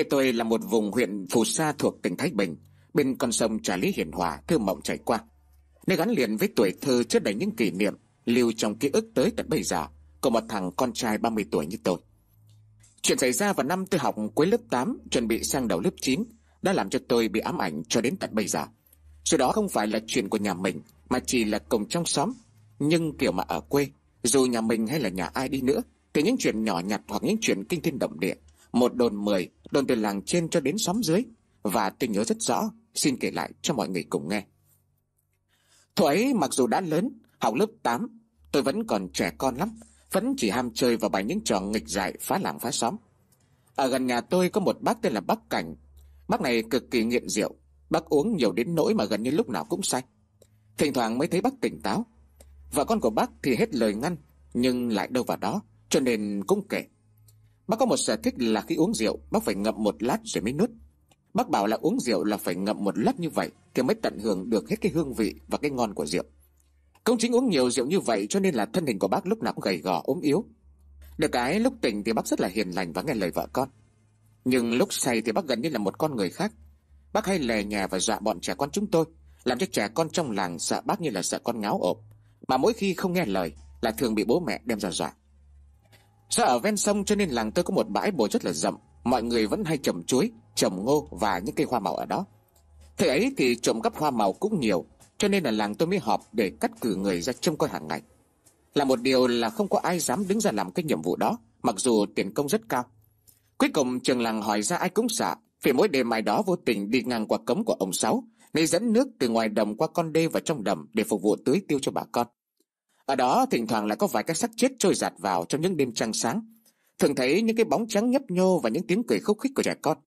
Thế tôi là một vùng huyện phù sa thuộc tỉnh Thái Bình, bên con sông Trà Lý hiền Hòa thơ mộng chảy qua. Nơi gắn liền với tuổi thơ trước đầy những kỷ niệm lưu trong ký ức tới tận bây giờ của một thằng con trai 30 tuổi như tôi. Chuyện xảy ra vào năm tôi học cuối lớp 8, chuẩn bị sang đầu lớp 9, đã làm cho tôi bị ám ảnh cho đến tận bây giờ. Sự đó không phải là chuyện của nhà mình, mà chỉ là cùng trong xóm. Nhưng kiểu mà ở quê, dù nhà mình hay là nhà ai đi nữa, thì những chuyện nhỏ nhặt hoặc những chuyện kinh thiên động địa một đồn mười, đồn từ làng trên cho đến xóm dưới. Và tôi nhớ rất rõ, xin kể lại cho mọi người cùng nghe. Thuở ấy mặc dù đã lớn, học lớp 8, tôi vẫn còn trẻ con lắm, vẫn chỉ ham chơi và bài những trò nghịch dại phá làng phá xóm. Ở gần nhà tôi có một bác tên là bác Cảnh. Bác này cực kỳ nghiện rượu, bác uống nhiều đến nỗi mà gần như lúc nào cũng say. Thỉnh thoảng mới thấy bác tỉnh táo. Vợ con của bác thì hết lời ngăn, nhưng lại đâu vào đó, cho nên cũng kể. Bác có một sở thích là khi uống rượu Bác phải ngậm một lát rồi mới nuốt Bác bảo là uống rượu là phải ngậm một lát như vậy Thì mới tận hưởng được hết cái hương vị và cái ngon của rượu Công chính uống nhiều rượu như vậy Cho nên là thân hình của bác lúc nào cũng gầy gò ốm yếu Được cái lúc tỉnh thì bác rất là hiền lành và nghe lời vợ con Nhưng lúc say thì bác gần như là một con người khác Bác hay lè nhà và dọa bọn trẻ con chúng tôi Làm cho trẻ con trong làng sợ bác như là sợ con ngáo ộp Mà mỗi khi không nghe lời Là thường bị bố mẹ đem ra dọa Do ở ven sông cho nên làng tôi có một bãi bồi rất là rậm Mọi người vẫn hay trồng chuối, trồng ngô và những cây hoa màu ở đó Thời ấy thì trộm cắp hoa màu cũng nhiều Cho nên là làng tôi mới họp để cắt cử người ra trông coi hàng ngày Là một điều là không có ai dám đứng ra làm cái nhiệm vụ đó Mặc dù tiền công rất cao Cuối cùng trường làng hỏi ra ai cũng sợ Vì mỗi đêm mai đó vô tình đi ngang qua cấm của ông Sáu nên dẫn nước từ ngoài đầm qua con đê vào trong đầm để phục vụ tưới tiêu cho bà con ở đó thỉnh thoảng lại có vài cái xác chết trôi giạt vào trong những đêm trăng sáng. Thường thấy những cái bóng trắng nhấp nhô và những tiếng cười khúc khích của trẻ con.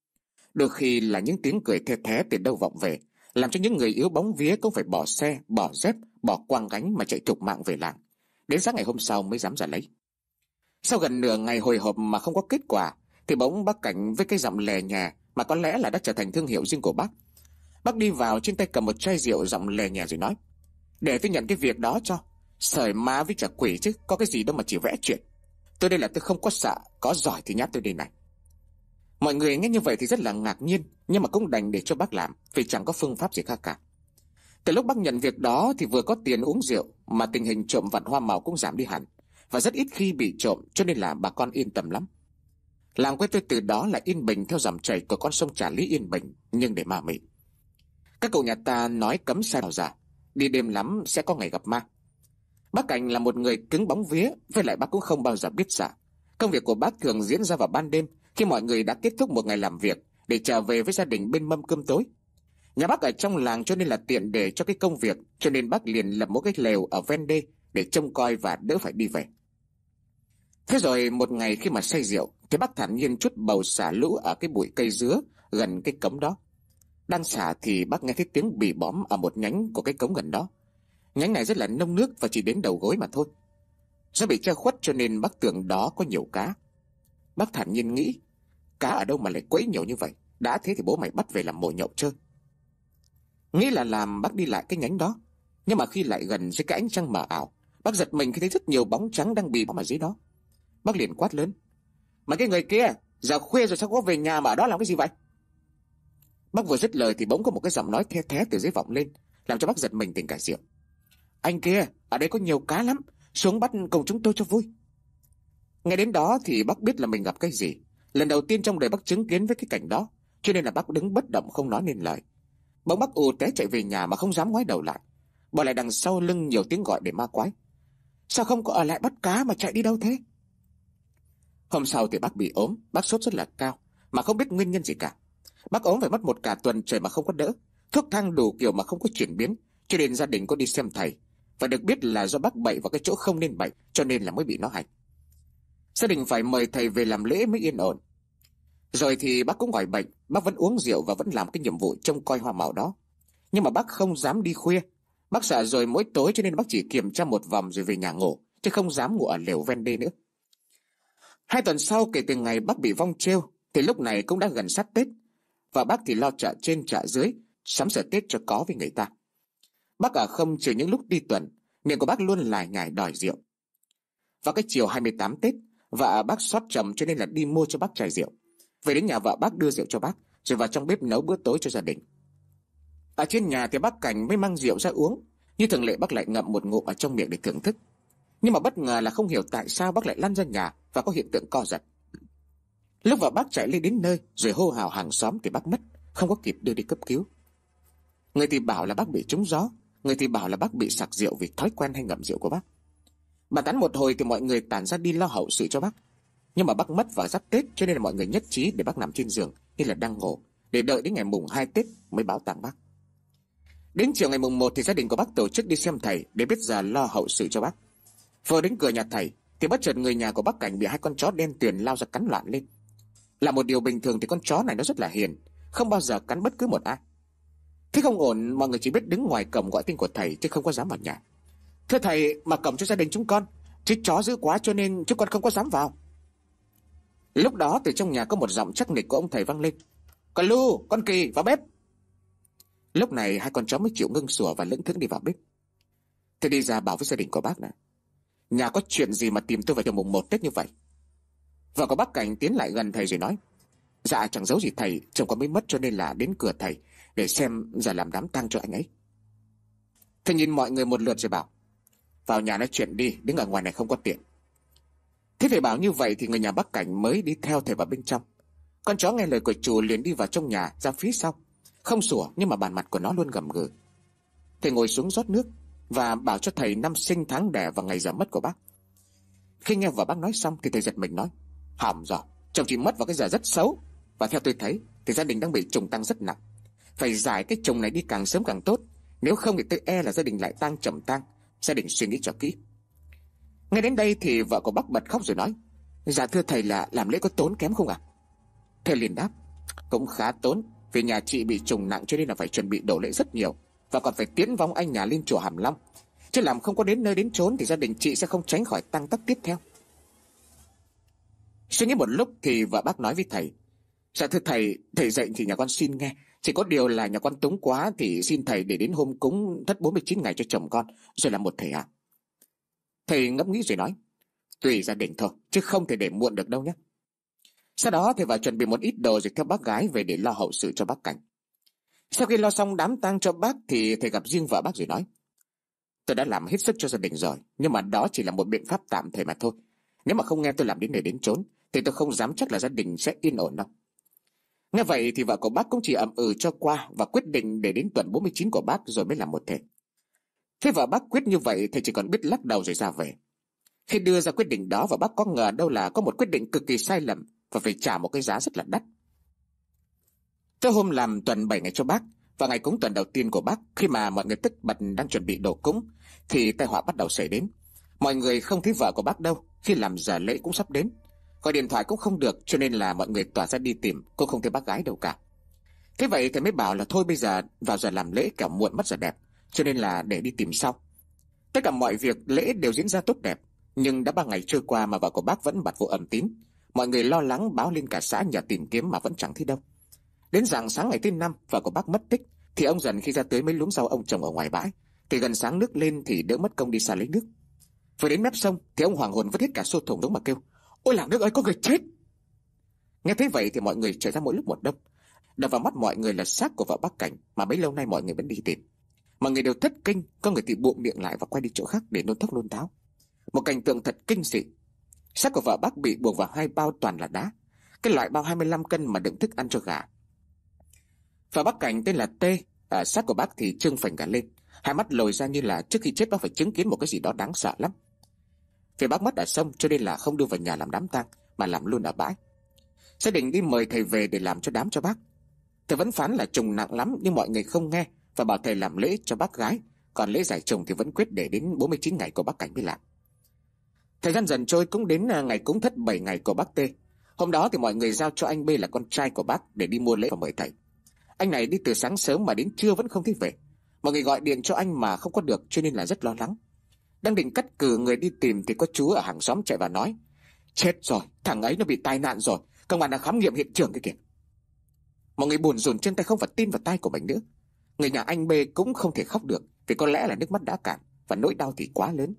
Đôi khi là những tiếng cười the thé từ đâu vọng về, làm cho những người yếu bóng vía cũng phải bỏ xe, bỏ dép, bỏ quang gánh mà chạy trục mạng về làng. Đến sáng ngày hôm sau mới dám ra lấy. Sau gần nửa ngày hồi hộp mà không có kết quả, thì bỗng bác cảnh với cái giọng lè nhà mà có lẽ là đã trở thành thương hiệu riêng của bác. Bác đi vào trên tay cầm một chai rượu giọng lè nhà rồi nói, để tôi nhận cái việc đó cho, Sởi má với trả quỷ chứ, có cái gì đâu mà chỉ vẽ chuyện. Tôi đây là tôi không có sợ, có giỏi thì nhát tôi đây này. Mọi người nghe như vậy thì rất là ngạc nhiên, nhưng mà cũng đành để cho bác làm, vì chẳng có phương pháp gì khác cả. Từ lúc bác nhận việc đó thì vừa có tiền uống rượu, mà tình hình trộm vặt hoa màu cũng giảm đi hẳn, và rất ít khi bị trộm cho nên là bà con yên tâm lắm. Làng quê tôi từ đó là yên bình theo dòng chảy của con sông Trà Lý yên bình, nhưng để mà mị. Các cậu nhà ta nói cấm sai nào giả, đi đêm lắm sẽ có ngày gặp ma. Bác Cảnh là một người cứng bóng vía, với lại bác cũng không bao giờ biết giả. Công việc của bác thường diễn ra vào ban đêm, khi mọi người đã kết thúc một ngày làm việc, để trở về với gia đình bên mâm cơm tối. Nhà bác ở trong làng cho nên là tiện để cho cái công việc, cho nên bác liền lập một cái lều ở ven đê để trông coi và đỡ phải đi về. Thế rồi một ngày khi mà say rượu, thì bác thản nhiên chút bầu xả lũ ở cái bụi cây dứa gần cái cống đó. Đang xả thì bác nghe thấy tiếng bì bóm ở một nhánh của cái cống gần đó. Nhánh này rất là nông nước và chỉ đến đầu gối mà thôi. Do bị che khuất cho nên bác tưởng đó có nhiều cá. Bác thản nhiên nghĩ, cá ở đâu mà lại quấy nhiều như vậy? Đã thế thì bố mày bắt về làm mồi nhậu chơi. Nghĩ là làm bác đi lại cái nhánh đó. Nhưng mà khi lại gần dưới cái ánh trăng mờ ảo, bác giật mình khi thấy rất nhiều bóng trắng đang bì bóng ở dưới đó. Bác liền quát lớn. Mà cái người kia, giờ khuya rồi sao có về nhà mà ở đó làm cái gì vậy? Bác vừa dứt lời thì bỗng có một cái giọng nói the thé từ dưới vọng lên, làm cho bác giật mình tỉnh cả rượu. Anh kia, ở đây có nhiều cá lắm, xuống bắt cùng chúng tôi cho vui. Nghe đến đó thì bác biết là mình gặp cái gì. Lần đầu tiên trong đời bác chứng kiến với cái cảnh đó, cho nên là bác đứng bất động không nói nên lời. Bỗng bác ù té chạy về nhà mà không dám ngoái đầu lại. Bỏ lại đằng sau lưng nhiều tiếng gọi để ma quái. Sao không có ở lại bắt cá mà chạy đi đâu thế? Hôm sau thì bác bị ốm, bác sốt rất là cao, mà không biết nguyên nhân gì cả. Bác ốm phải mất một cả tuần trời mà không có đỡ, thuốc thang đủ kiểu mà không có chuyển biến, cho nên gia đình có đi xem thầy, và được biết là do bác bậy vào cái chỗ không nên bậy, cho nên là mới bị nó hành. Gia đình phải mời thầy về làm lễ mới yên ổn. Rồi thì bác cũng khỏi bệnh, bác vẫn uống rượu và vẫn làm cái nhiệm vụ trông coi hoa màu đó. Nhưng mà bác không dám đi khuya. Bác sợ rồi mỗi tối cho nên bác chỉ kiểm tra một vòng rồi về nhà ngủ, chứ không dám ngủ ở lều ven đê nữa. Hai tuần sau kể từ ngày bác bị vong treo, thì lúc này cũng đã gần sát Tết. Và bác thì lo chợ trên chợ dưới, sắm sửa Tết cho có với người ta. Bác ở không trừ những lúc đi tuần, miệng của bác luôn lại nhải đòi rượu. Vào cái chiều 28 Tết, vợ bác xót trầm cho nên là đi mua cho bác chai rượu. Về đến nhà vợ bác đưa rượu cho bác, rồi vào trong bếp nấu bữa tối cho gia đình. Ở trên nhà thì bác Cảnh mới mang rượu ra uống, như thường lệ bác lại ngậm một ngụm ở trong miệng để thưởng thức. Nhưng mà bất ngờ là không hiểu tại sao bác lại lăn ra nhà và có hiện tượng co giật. Lúc vợ bác chạy lên đến nơi rồi hô hào hàng xóm thì bác mất, không có kịp đưa đi cấp cứu. Người thì bảo là bác bị trúng gió, Người thì bảo là bác bị sặc rượu vì thói quen hay ngậm rượu của bác. Bà tán một hồi thì mọi người tản ra đi lo hậu sự cho bác. Nhưng mà bác mất vào giáp Tết cho nên là mọi người nhất trí để bác nằm trên giường như là đang ngủ để đợi đến ngày mùng 2 Tết mới báo tang bác. Đến chiều ngày mùng 1 thì gia đình của bác tổ chức đi xem thầy để biết giờ lo hậu sự cho bác. Vừa đến cửa nhà thầy thì bất chợt người nhà của bác Cảnh bị hai con chó đen tuyền lao ra cắn loạn lên. Là một điều bình thường thì con chó này nó rất là hiền, không bao giờ cắn bất cứ một ai. Thế không ổn, mọi người chỉ biết đứng ngoài cầm gọi tên của thầy chứ không có dám vào nhà. Thưa thầy, mà cầm cho gia đình chúng con, chứ chó dữ quá cho nên chúng con không có dám vào. Lúc đó từ trong nhà có một giọng chắc nịch của ông thầy vang lên. Con Lu, con Kỳ, vào bếp. Lúc này hai con chó mới chịu ngưng sủa và lững thững đi vào bếp. thầy đi ra bảo với gia đình của bác này. Nhà có chuyện gì mà tìm tôi vào trong mùng một Tết như vậy? Vợ của bác Cảnh tiến lại gần thầy rồi nói. Dạ chẳng giấu gì thầy, chồng con mới mất cho nên là đến cửa thầy để xem giờ làm đám tang cho anh ấy Thầy nhìn mọi người một lượt rồi bảo Vào nhà nói chuyện đi Đứng ở ngoài này không có tiện Thế thầy bảo như vậy thì người nhà bác cảnh mới đi theo thầy vào bên trong Con chó nghe lời của chủ liền đi vào trong nhà Ra phía sau Không sủa nhưng mà bàn mặt của nó luôn gầm gừ Thầy ngồi xuống rót nước Và bảo cho thầy năm sinh tháng đẻ và ngày giờ mất của bác Khi nghe vợ bác nói xong Thì thầy giật mình nói Hỏng rồi Chồng chị mất vào cái giờ rất xấu Và theo tôi thấy Thì gia đình đang bị trùng tăng rất nặng phải giải cái chồng này đi càng sớm càng tốt Nếu không thì tôi e là gia đình lại tăng trầm tăng Gia đình suy nghĩ cho kỹ Nghe đến đây thì vợ của bác bật khóc rồi nói Dạ thưa thầy là làm lễ có tốn kém không ạ Thầy liền đáp Cũng khá tốn Vì nhà chị bị trùng nặng cho nên là phải chuẩn bị đổ lễ rất nhiều Và còn phải tiến vong anh nhà lên chùa Hàm Long Chứ làm không có đến nơi đến trốn Thì gia đình chị sẽ không tránh khỏi tăng tắc tiếp theo Suy nghĩ một lúc thì vợ bác nói với thầy Dạ thưa thầy Thầy dạy thì nhà con xin nghe chỉ có điều là nhà quan túng quá thì xin thầy để đến hôm cúng thất 49 ngày cho chồng con, rồi làm một thể ạ. Thầy ngẫm nghĩ rồi nói, tùy gia đình thôi, chứ không thể để muộn được đâu nhé. Sau đó thầy vào chuẩn bị một ít đồ rồi theo bác gái về để lo hậu sự cho bác cảnh. Sau khi lo xong đám tang cho bác thì thầy gặp riêng vợ bác rồi nói, tôi đã làm hết sức cho gia đình rồi, nhưng mà đó chỉ là một biện pháp tạm thời mà thôi. Nếu mà không nghe tôi làm đến nơi đến chốn, thì tôi không dám chắc là gia đình sẽ yên ổn đâu. Nghe vậy thì vợ của bác cũng chỉ ậm ừ cho qua và quyết định để đến tuần 49 của bác rồi mới làm một thể. Thế vợ bác quyết như vậy thì chỉ còn biết lắc đầu rồi ra về. Khi đưa ra quyết định đó và bác có ngờ đâu là có một quyết định cực kỳ sai lầm và phải trả một cái giá rất là đắt. Tới hôm làm tuần 7 ngày cho bác và ngày cúng tuần đầu tiên của bác khi mà mọi người tức bật đang chuẩn bị đồ cúng thì tai họa bắt đầu xảy đến. Mọi người không thấy vợ của bác đâu khi làm giờ lễ cũng sắp đến Gọi điện thoại cũng không được cho nên là mọi người tỏa ra đi tìm, cô không thấy bác gái đâu cả. Thế vậy thầy mới bảo là thôi bây giờ vào giờ làm lễ cả muộn mất giờ đẹp, cho nên là để đi tìm sau. Tất cả mọi việc lễ đều diễn ra tốt đẹp, nhưng đã ba ngày trôi qua mà vợ của bác vẫn bật vô âm tín. Mọi người lo lắng báo lên cả xã nhà tìm kiếm mà vẫn chẳng thấy đâu. Đến rạng sáng ngày thứ năm, vợ của bác mất tích, thì ông dần khi ra tới mấy luống rau ông trồng ở ngoài bãi, thì gần sáng nước lên thì đỡ mất công đi xa lấy nước. Vừa đến mép sông thì ông hoàng hồn vứt hết cả xô thùng đúng mà kêu. Ôi làng nước ơi có người chết Nghe thấy vậy thì mọi người trở ra mỗi lúc một đông Đập vào mắt mọi người là xác của vợ bác cảnh Mà mấy lâu nay mọi người vẫn đi tìm Mọi người đều thất kinh Có người thì buộc miệng lại và quay đi chỗ khác để nôn thốc nôn táo Một cảnh tượng thật kinh dị Xác của vợ bác bị buộc vào hai bao toàn là đá Cái loại bao 25 cân mà đựng thức ăn cho gà Vợ bác cảnh tên là T à, Xác của bác thì trương phành cả lên Hai mắt lồi ra như là trước khi chết bác phải chứng kiến một cái gì đó đáng sợ lắm vì bác mất ở sông cho nên là không đưa vào nhà làm đám tang Mà làm luôn ở bãi sẽ định đi mời thầy về để làm cho đám cho bác Thầy vẫn phán là trùng nặng lắm Nhưng mọi người không nghe Và bảo thầy làm lễ cho bác gái Còn lễ giải trùng thì vẫn quyết để đến 49 ngày của bác Cảnh mới làm Thời gian dần trôi cũng đến à, ngày cúng thất 7 ngày của bác Tê Hôm đó thì mọi người giao cho anh B là con trai của bác Để đi mua lễ và mời thầy Anh này đi từ sáng sớm mà đến trưa vẫn không thấy về Mọi người gọi điện cho anh mà không có được cho nên là rất lo lắng đang định cắt cử người đi tìm thì có chú ở hàng xóm chạy vào nói. Chết rồi, thằng ấy nó bị tai nạn rồi. Công an đã khám nghiệm hiện trường cái kìa. Mọi người buồn rùn trên tay không phải tin vào tai của mình nữa. Người nhà anh B cũng không thể khóc được vì có lẽ là nước mắt đã cạn và nỗi đau thì quá lớn.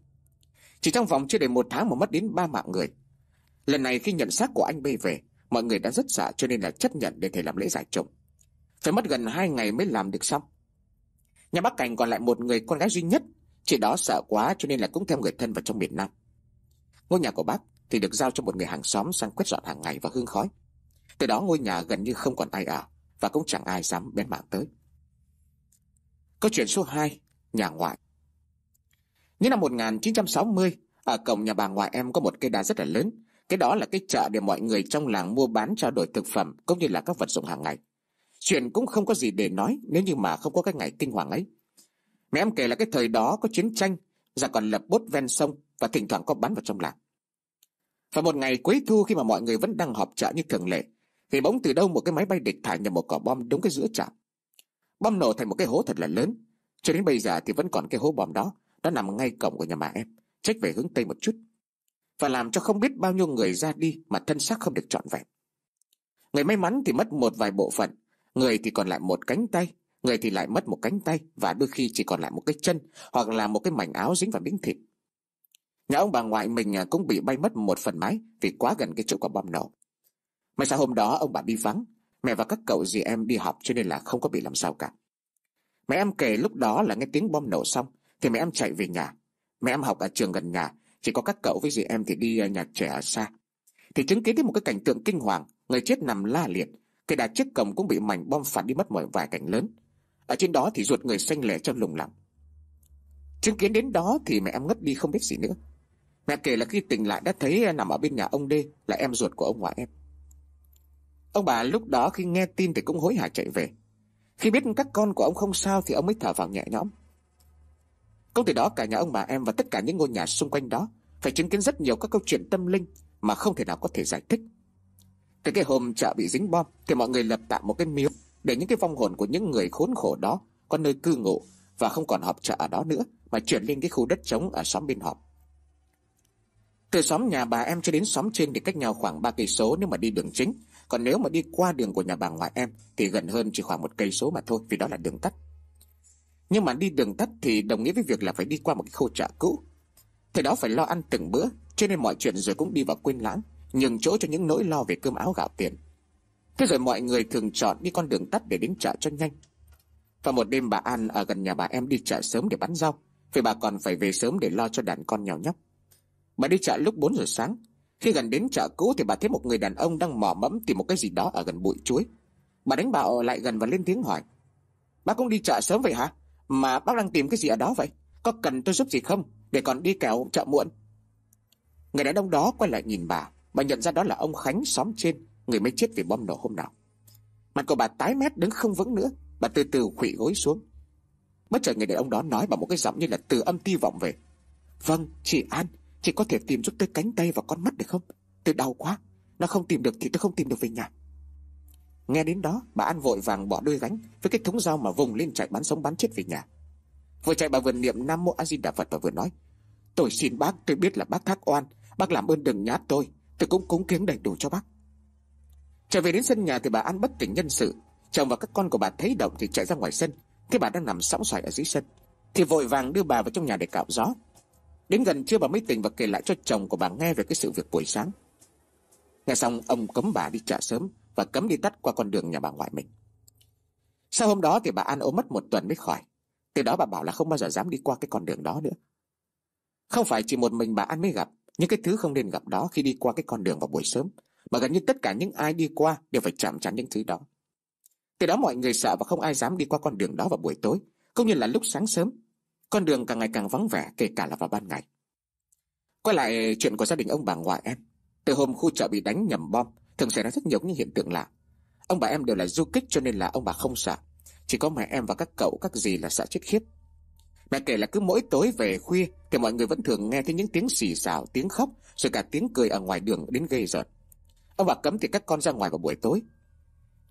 Chỉ trong vòng chưa đầy một tháng mà mất đến ba mạng người. Lần này khi nhận xác của anh B về, mọi người đã rất sợ dạ cho nên là chấp nhận để thầy làm lễ giải trộm. Phải mất gần hai ngày mới làm được xong. Nhà bác Cảnh còn lại một người con gái duy nhất Chị đó sợ quá cho nên là cũng theo người thân vào trong miền Nam. Ngôi nhà của bác thì được giao cho một người hàng xóm sang quét dọn hàng ngày và hương khói. Từ đó ngôi nhà gần như không còn ai ở và cũng chẳng ai dám bén mảng tới. Câu chuyện số 2, nhà ngoại. Những năm 1960, ở cổng nhà bà ngoại em có một cây đa rất là lớn. Cái đó là cái chợ để mọi người trong làng mua bán trao đổi thực phẩm cũng như là các vật dụng hàng ngày. Chuyện cũng không có gì để nói nếu như mà không có cái ngày kinh hoàng ấy. Mẹ em kể là cái thời đó có chiến tranh, giặc còn lập bốt ven sông và thỉnh thoảng có bắn vào trong làng. Và một ngày cuối thu khi mà mọi người vẫn đang họp chợ như thường lệ, thì bỗng từ đâu một cái máy bay địch thả nhầm một quả bom đúng cái giữa trạm. Bom nổ thành một cái hố thật là lớn, cho đến bây giờ thì vẫn còn cái hố bom đó, nó nằm ngay cổng của nhà mẹ em, trách về hướng tây một chút. Và làm cho không biết bao nhiêu người ra đi mà thân xác không được trọn vẹn. Người may mắn thì mất một vài bộ phận, người thì còn lại một cánh tay, người thì lại mất một cánh tay và đôi khi chỉ còn lại một cái chân hoặc là một cái mảnh áo dính vào miếng thịt. Nhà ông bà ngoại mình à, cũng bị bay mất một phần mái vì quá gần cái chỗ quả bom nổ. May sao hôm đó ông bà đi vắng, mẹ và các cậu dì em đi học cho nên là không có bị làm sao cả. Mẹ em kể lúc đó là nghe tiếng bom nổ xong thì mẹ em chạy về nhà. Mẹ em học ở trường gần nhà, chỉ có các cậu với dì em thì đi à, nhà trẻ ở xa. Thì chứng kiến thấy một cái cảnh tượng kinh hoàng, người chết nằm la liệt, cây đà trước cổng cũng bị mảnh bom phản đi mất mọi vài cảnh lớn. Ở trên đó thì ruột người xanh lẻ trong lùng lòng Chứng kiến đến đó thì mẹ em ngất đi không biết gì nữa Mẹ kể là khi tỉnh lại đã thấy nằm ở bên nhà ông Đê Là em ruột của ông ngoại em Ông bà lúc đó khi nghe tin thì cũng hối hả chạy về Khi biết các con của ông không sao thì ông mới thở vào nhẹ nhõm Câu từ đó cả nhà ông bà em và tất cả những ngôi nhà xung quanh đó Phải chứng kiến rất nhiều các câu chuyện tâm linh Mà không thể nào có thể giải thích Từ cái hôm chợ bị dính bom Thì mọi người lập tạm một cái miếu để những cái vong hồn của những người khốn khổ đó có nơi cư ngụ và không còn họp chợ ở đó nữa mà chuyển lên cái khu đất trống ở xóm bên họp. Từ xóm nhà bà em cho đến xóm trên thì cách nhau khoảng 3 cây số nếu mà đi đường chính, còn nếu mà đi qua đường của nhà bà ngoại em thì gần hơn chỉ khoảng một cây số mà thôi vì đó là đường tắt. Nhưng mà đi đường tắt thì đồng nghĩa với việc là phải đi qua một cái khu chợ cũ. Thì đó phải lo ăn từng bữa, cho nên mọi chuyện rồi cũng đi vào quên lãng, nhường chỗ cho những nỗi lo về cơm áo gạo tiền. Thế rồi mọi người thường chọn đi con đường tắt để đến chợ cho nhanh. Và một đêm bà An ở gần nhà bà em đi chợ sớm để bán rau, vì bà còn phải về sớm để lo cho đàn con nhỏ nhóc. Bà đi chợ lúc 4 giờ sáng. Khi gần đến chợ cũ thì bà thấy một người đàn ông đang mỏ mẫm tìm một cái gì đó ở gần bụi chuối. Bà đánh bạo lại gần và lên tiếng hỏi. Bác cũng đi chợ sớm vậy hả? Mà bác đang tìm cái gì ở đó vậy? Có cần tôi giúp gì không? Để còn đi kéo chợ muộn. Người đàn ông đó quay lại nhìn bà. Bà nhận ra đó là ông Khánh xóm trên Người mới chết vì bom nổ hôm nào Mặt của bà tái mét đứng không vững nữa Bà từ từ khủy gối xuống Bất chợt người đàn ông đó nói bằng một cái giọng như là từ âm ti vọng về Vâng chị An Chị có thể tìm giúp tôi cánh tay và con mắt được không Tôi đau quá Nó không tìm được thì tôi không tìm được về nhà Nghe đến đó bà An vội vàng bỏ đôi gánh Với cái thúng dao mà vùng lên chạy bắn sống bắn chết về nhà Vừa chạy bà vừa niệm Nam Mô A Di Đà Phật và vừa nói Tôi xin bác tôi biết là bác thác oan Bác làm ơn đừng nhát tôi Tôi cũng cúng kiến đầy đủ cho bác Trở về đến sân nhà thì bà An bất tỉnh nhân sự Chồng và các con của bà thấy động thì chạy ra ngoài sân Thế bà đang nằm sóng xoài ở dưới sân Thì vội vàng đưa bà vào trong nhà để cạo gió Đến gần trưa bà mới tỉnh và kể lại cho chồng của bà nghe về cái sự việc buổi sáng Nghe xong ông cấm bà đi chợ sớm Và cấm đi tắt qua con đường nhà bà ngoại mình Sau hôm đó thì bà An ốm mất một tuần mới khỏi Từ đó bà bảo là không bao giờ dám đi qua cái con đường đó nữa Không phải chỉ một mình bà An mới gặp Những cái thứ không nên gặp đó khi đi qua cái con đường vào buổi sớm mà gần như tất cả những ai đi qua đều phải chạm trán những thứ đó. Từ đó mọi người sợ và không ai dám đi qua con đường đó vào buổi tối, cũng như là lúc sáng sớm. Con đường càng ngày càng vắng vẻ kể cả là vào ban ngày. Quay lại chuyện của gia đình ông bà ngoại em. Từ hôm khu chợ bị đánh nhầm bom, thường xảy ra rất nhiều những hiện tượng lạ. Ông bà em đều là du kích cho nên là ông bà không sợ. Chỉ có mẹ em và các cậu các dì là sợ chết khiếp. Mẹ kể là cứ mỗi tối về khuya thì mọi người vẫn thường nghe thấy những tiếng xì xào, tiếng khóc, rồi cả tiếng cười ở ngoài đường đến gây giật. Ông bà cấm thì các con ra ngoài vào buổi tối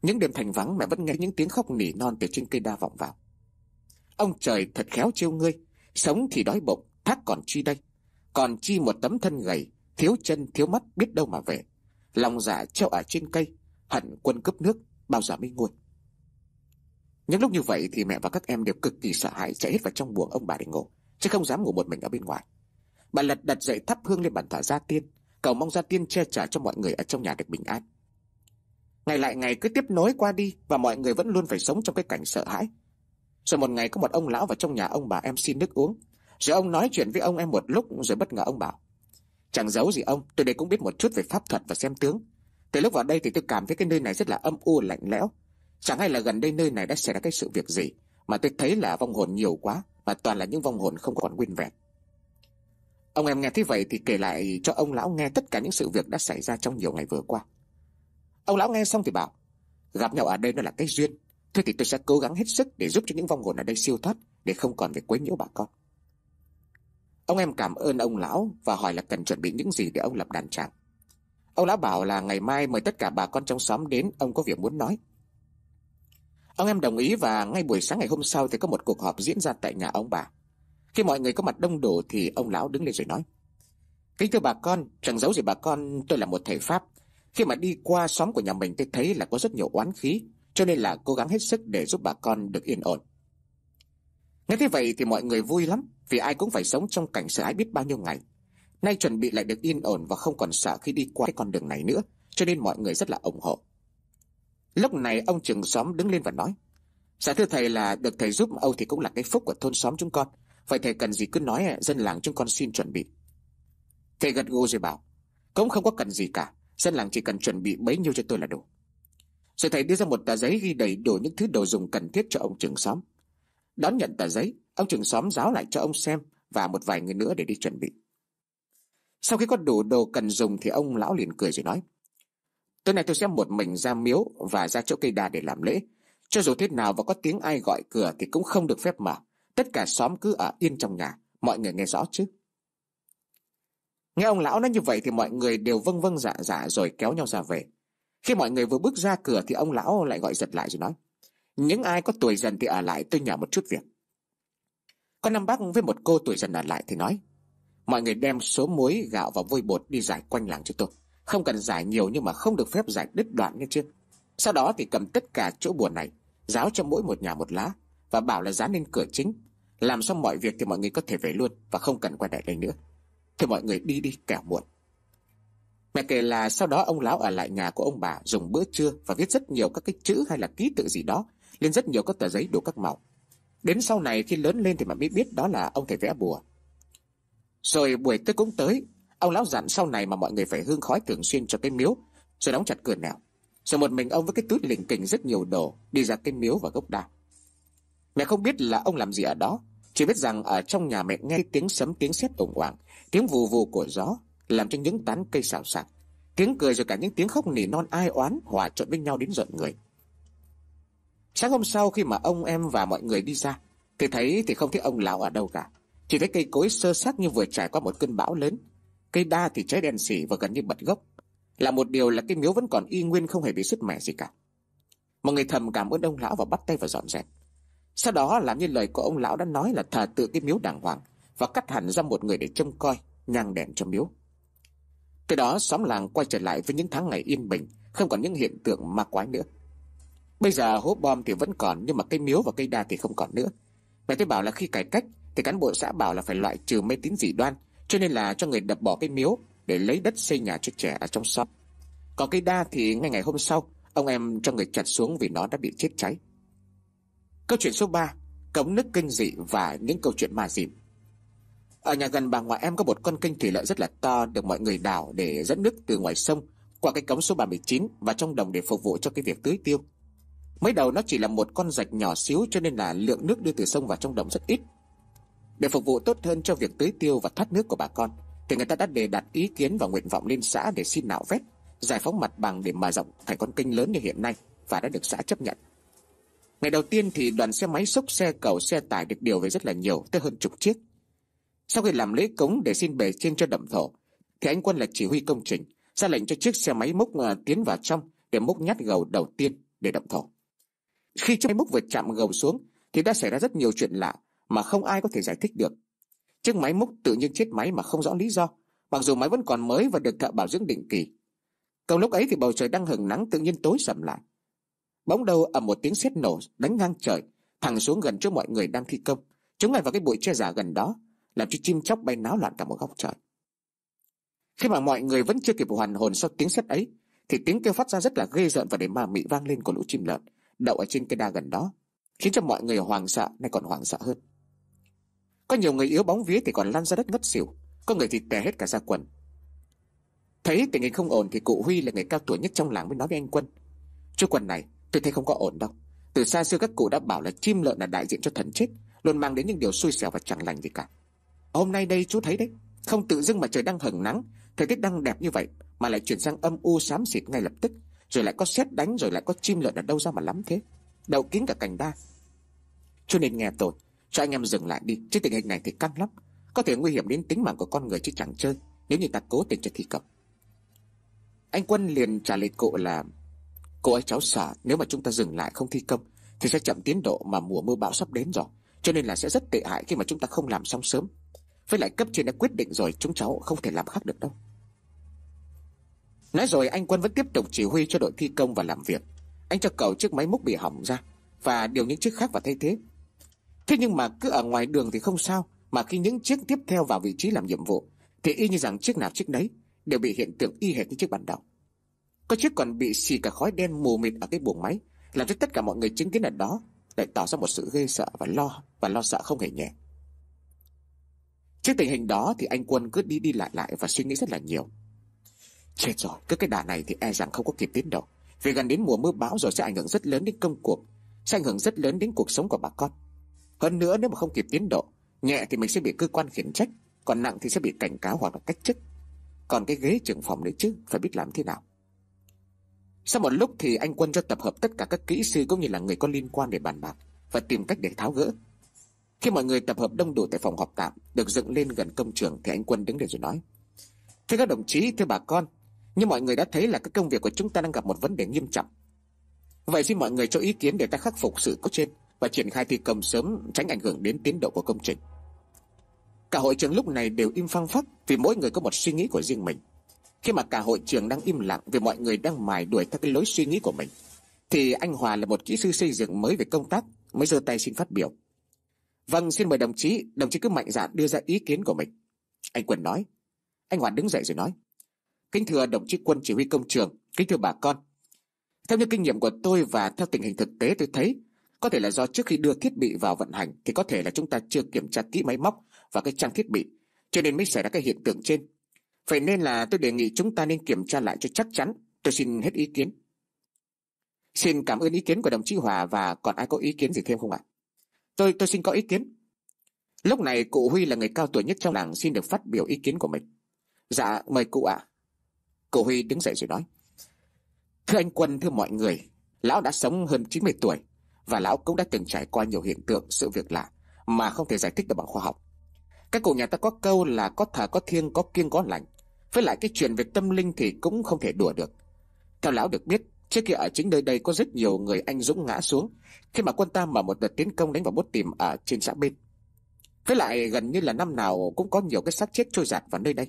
Những đêm thành vắng mẹ vẫn nghe những tiếng khóc nỉ non từ trên cây đa vọng vào Ông trời thật khéo trêu ngươi Sống thì đói bụng Thác còn chi đây Còn chi một tấm thân gầy Thiếu chân thiếu mắt biết đâu mà về Lòng dạ treo ở trên cây Hận quân cướp nước bao giờ mới nguôi Những lúc như vậy thì mẹ và các em đều cực kỳ sợ hãi Chạy hết vào trong buồng ông bà để ngủ Chứ không dám ngủ một mình ở bên ngoài Bà lật đặt dậy thắp hương lên bàn thờ gia tiên cầu mong gia tiên che chở cho mọi người ở trong nhà được bình an. Ngày lại ngày cứ tiếp nối qua đi và mọi người vẫn luôn phải sống trong cái cảnh sợ hãi. Rồi một ngày có một ông lão vào trong nhà ông bà em xin nước uống. Rồi ông nói chuyện với ông em một lúc rồi bất ngờ ông bảo. Chẳng giấu gì ông, tôi đây cũng biết một chút về pháp thuật và xem tướng. Từ lúc vào đây thì tôi cảm thấy cái nơi này rất là âm u lạnh lẽo. Chẳng hay là gần đây nơi này đã xảy ra cái sự việc gì mà tôi thấy là vong hồn nhiều quá và toàn là những vong hồn không còn nguyên vẹn. Ông em nghe thế vậy thì kể lại cho ông lão nghe tất cả những sự việc đã xảy ra trong nhiều ngày vừa qua. Ông lão nghe xong thì bảo, gặp nhau ở đây nó là cái duyên. Thôi thì tôi sẽ cố gắng hết sức để giúp cho những vong hồn ở đây siêu thoát để không còn phải quấy nhiễu bà con. Ông em cảm ơn ông lão và hỏi là cần chuẩn bị những gì để ông lập đàn tràng. Ông lão bảo là ngày mai mời tất cả bà con trong xóm đến, ông có việc muốn nói. Ông em đồng ý và ngay buổi sáng ngày hôm sau thì có một cuộc họp diễn ra tại nhà ông bà. Khi mọi người có mặt đông đủ thì ông lão đứng lên rồi nói. Kính thưa bà con, chẳng giấu gì bà con, tôi là một thầy Pháp. Khi mà đi qua xóm của nhà mình tôi thấy là có rất nhiều oán khí, cho nên là cố gắng hết sức để giúp bà con được yên ổn. Nghe thế vậy thì mọi người vui lắm, vì ai cũng phải sống trong cảnh sợ hãi biết bao nhiêu ngày. Nay chuẩn bị lại được yên ổn và không còn sợ khi đi qua cái con đường này nữa, cho nên mọi người rất là ủng hộ. Lúc này ông trưởng xóm đứng lên và nói, Dạ thưa thầy là được thầy giúp Âu thì cũng là cái phúc của thôn xóm chúng con. Vậy thầy cần gì cứ nói dân làng chúng con xin chuẩn bị Thầy gật gù rồi bảo Cũng không có cần gì cả Dân làng chỉ cần chuẩn bị bấy nhiêu cho tôi là đủ Rồi thầy đưa ra một tờ giấy ghi đầy đủ những thứ đồ dùng cần thiết cho ông trưởng xóm Đón nhận tờ giấy Ông trưởng xóm giáo lại cho ông xem Và một vài người nữa để đi chuẩn bị Sau khi có đủ đồ cần dùng Thì ông lão liền cười rồi nói Tối nay tôi sẽ một mình ra miếu Và ra chỗ cây đa để làm lễ Cho dù thế nào và có tiếng ai gọi cửa Thì cũng không được phép mở Tất cả xóm cứ ở yên trong nhà Mọi người nghe rõ chứ Nghe ông lão nói như vậy thì mọi người đều vâng vâng dạ dạ rồi kéo nhau ra về Khi mọi người vừa bước ra cửa thì ông lão lại gọi giật lại rồi nói Những ai có tuổi dần thì ở lại tôi nhờ một chút việc Có năm bác với một cô tuổi dần ở lại thì nói Mọi người đem số muối, gạo và vôi bột đi giải quanh làng cho tôi Không cần giải nhiều nhưng mà không được phép giải đứt đoạn nghe chưa Sau đó thì cầm tất cả chỗ buồn này Giáo cho mỗi một nhà một lá và bảo là dán lên cửa chính Làm xong mọi việc thì mọi người có thể về luôn Và không cần quay lại đây nữa Thì mọi người đi đi kẻo muộn Mẹ kể là sau đó ông lão ở lại nhà của ông bà dùng bữa trưa và viết rất nhiều các cái chữ hay là ký tự gì đó lên rất nhiều các tờ giấy đủ các màu. Đến sau này khi lớn lên thì mà mới biết đó là ông thầy vẽ bùa. Rồi buổi tới cũng tới, ông lão dặn sau này mà mọi người phải hương khói thường xuyên cho cái miếu, rồi đóng chặt cửa nẻo. Rồi một mình ông với cái túi lình kình rất nhiều đồ đi ra cái miếu và gốc đa. Mẹ không biết là ông làm gì ở đó, chỉ biết rằng ở trong nhà mẹ nghe tiếng sấm tiếng sét ủng oảng, tiếng vù vù của gió làm cho những tán cây xào xạc, tiếng cười rồi cả những tiếng khóc nỉ non ai oán hòa trộn với nhau đến giận người. Sáng hôm sau khi mà ông em và mọi người đi ra, thì thấy thì không thấy ông lão ở đâu cả, chỉ thấy cây cối sơ sát như vừa trải qua một cơn bão lớn, cây đa thì cháy đen xỉ và gần như bật gốc. Là một điều là cây miếu vẫn còn y nguyên không hề bị sứt mẻ gì cả. Mọi người thầm cảm ơn ông lão và bắt tay vào dọn dẹp. Sau đó làm như lời của ông lão đã nói là thờ tự cái miếu đàng hoàng và cắt hẳn ra một người để trông coi, nhang đèn cho miếu. Từ đó xóm làng quay trở lại với những tháng ngày yên bình, không còn những hiện tượng ma quái nữa. Bây giờ hố bom thì vẫn còn nhưng mà cây miếu và cây đa thì không còn nữa. Mẹ tôi bảo là khi cải cách thì cán bộ xã bảo là phải loại trừ mê tín dị đoan, cho nên là cho người đập bỏ cây miếu để lấy đất xây nhà cho trẻ ở trong xóm. Còn cây đa thì ngay ngày hôm sau, ông em cho người chặt xuống vì nó đã bị chết cháy. Câu chuyện số 3 Cống nước kinh dị và những câu chuyện ma dịm Ở nhà gần bà ngoại em có một con kênh thủy lợi rất là to Được mọi người đào để dẫn nước từ ngoài sông Qua cái cống số 39 và trong đồng để phục vụ cho cái việc tưới tiêu Mới đầu nó chỉ là một con rạch nhỏ xíu Cho nên là lượng nước đưa từ sông vào trong đồng rất ít Để phục vụ tốt hơn cho việc tưới tiêu và thoát nước của bà con Thì người ta đã đề đặt ý kiến và nguyện vọng lên xã để xin nạo vét Giải phóng mặt bằng để mở rộng thành con kênh lớn như hiện nay Và đã được xã chấp nhận Ngày đầu tiên thì đoàn xe máy xúc xe cầu xe tải được điều về rất là nhiều, tới hơn chục chiếc. Sau khi làm lễ cúng để xin bề trên cho đậm thổ, thì anh Quân là chỉ huy công trình, ra lệnh cho chiếc xe máy múc à, tiến vào trong để múc nhát gầu đầu tiên để đậm thổ. Khi chiếc máy múc vừa chạm gầu xuống thì đã xảy ra rất nhiều chuyện lạ mà không ai có thể giải thích được. Chiếc máy múc tự nhiên chết máy mà không rõ lý do, mặc dù máy vẫn còn mới và được thợ bảo dưỡng định kỳ. Còn lúc ấy thì bầu trời đang hừng nắng tự nhiên tối sầm lại. Bóng đầu ở một tiếng sét nổ đánh ngang trời, thẳng xuống gần chỗ mọi người đang thi công, chúng ngay vào cái bụi che giả gần đó, làm cho chim chóc bay náo loạn cả một góc trời. Khi mà mọi người vẫn chưa kịp hoàn hồn sau tiếng sét ấy, thì tiếng kêu phát ra rất là ghê rợn và để ma mị vang lên của lũ chim lợn đậu ở trên cây đa gần đó, khiến cho mọi người hoảng sợ nay còn hoảng sợ hơn. Có nhiều người yếu bóng vía thì còn lăn ra đất ngất xỉu, có người thì tè hết cả ra quần. Thấy tình hình không ổn thì cụ Huy là người cao tuổi nhất trong làng mới nói với anh Quân. Chú Quân này, Tôi thấy không có ổn đâu Từ xa xưa các cụ đã bảo là chim lợn là đại diện cho thần chết Luôn mang đến những điều xui xẻo và chẳng lành gì cả Hôm nay đây chú thấy đấy Không tự dưng mà trời đang hừng nắng Thời tiết đang đẹp như vậy Mà lại chuyển sang âm u xám xịt ngay lập tức Rồi lại có xét đánh rồi lại có chim lợn ở đâu ra mà lắm thế Đầu kín cả cành đa Cho nên nghe tôi Cho anh em dừng lại đi Chứ tình hình này thì căng lắm Có thể nguy hiểm đến tính mạng của con người chứ chẳng chơi Nếu như ta cố tình cho thi cập Anh Quân liền trả lời cụ là Cô ấy cháu xả nếu mà chúng ta dừng lại không thi công thì sẽ chậm tiến độ mà mùa mưa bão sắp đến rồi, cho nên là sẽ rất tệ hại khi mà chúng ta không làm xong sớm. Với lại cấp trên đã quyết định rồi, chúng cháu không thể làm khác được đâu. Nói rồi anh Quân vẫn tiếp tục chỉ huy cho đội thi công và làm việc. Anh cho cầu chiếc máy múc bị hỏng ra và điều những chiếc khác và thay thế. Thế nhưng mà cứ ở ngoài đường thì không sao, mà khi những chiếc tiếp theo vào vị trí làm nhiệm vụ thì y như rằng chiếc nào chiếc đấy đều bị hiện tượng y hệt như chiếc bản đầu. Có chiếc còn bị xì cả khói đen mù mịt ở cái buồng máy Làm cho tất cả mọi người chứng kiến ở đó Lại tỏ ra một sự ghê sợ và lo Và lo sợ không hề nhẹ Trước tình hình đó thì anh Quân cứ đi đi lại lại Và suy nghĩ rất là nhiều Chết rồi, cứ cái đà này thì e rằng không có kịp tiến đâu Vì gần đến mùa mưa bão rồi sẽ ảnh hưởng rất lớn đến công cuộc Sẽ ảnh hưởng rất lớn đến cuộc sống của bà con Hơn nữa nếu mà không kịp tiến độ Nhẹ thì mình sẽ bị cơ quan khiển trách Còn nặng thì sẽ bị cảnh cáo hoặc là cách chức Còn cái ghế trưởng phòng đấy chứ Phải biết làm thế nào sau một lúc thì anh Quân cho tập hợp tất cả các kỹ sư cũng như là người có liên quan để bàn bạc và tìm cách để tháo gỡ. Khi mọi người tập hợp đông đủ tại phòng họp tạm được dựng lên gần công trường thì anh Quân đứng lên rồi nói: "Thưa các đồng chí, thưa bà con, như mọi người đã thấy là các công việc của chúng ta đang gặp một vấn đề nghiêm trọng. Vậy xin mọi người cho ý kiến để ta khắc phục sự cố trên và triển khai thi công sớm tránh ảnh hưởng đến tiến độ của công trình." Cả hội trường lúc này đều im phăng phắc vì mỗi người có một suy nghĩ của riêng mình. Khi mà cả hội trường đang im lặng vì mọi người đang mải đuổi theo cái lối suy nghĩ của mình, thì anh Hòa là một kỹ sư xây dựng mới về công tác, mới giơ tay xin phát biểu. Vâng, xin mời đồng chí, đồng chí cứ mạnh dạn đưa ra ý kiến của mình. Anh Quân nói. Anh Hòa đứng dậy rồi nói. Kính thưa đồng chí quân chỉ huy công trường, kính thưa bà con. Theo như kinh nghiệm của tôi và theo tình hình thực tế tôi thấy, có thể là do trước khi đưa thiết bị vào vận hành thì có thể là chúng ta chưa kiểm tra kỹ máy móc và cái trang thiết bị, cho nên mới xảy ra cái hiện tượng trên. Vậy nên là tôi đề nghị chúng ta nên kiểm tra lại cho chắc chắn. Tôi xin hết ý kiến. Xin cảm ơn ý kiến của đồng chí Hòa và còn ai có ý kiến gì thêm không ạ? Tôi tôi xin có ý kiến. Lúc này cụ Huy là người cao tuổi nhất trong làng xin được phát biểu ý kiến của mình. Dạ, mời cụ ạ. Cụ Huy đứng dậy rồi nói. Thưa anh Quân, thưa mọi người, lão đã sống hơn 90 tuổi và lão cũng đã từng trải qua nhiều hiện tượng sự việc lạ mà không thể giải thích được bằng khoa học. Các cụ nhà ta có câu là có thờ có thiêng có kiêng có lành. Với lại cái chuyện về tâm linh thì cũng không thể đùa được Theo lão được biết Trước kia ở chính nơi đây có rất nhiều người anh dũng ngã xuống Khi mà quân ta mở một đợt tiến công đánh vào bốt tìm ở trên xã bên Với lại gần như là năm nào cũng có nhiều cái xác chết trôi giạt vào nơi đây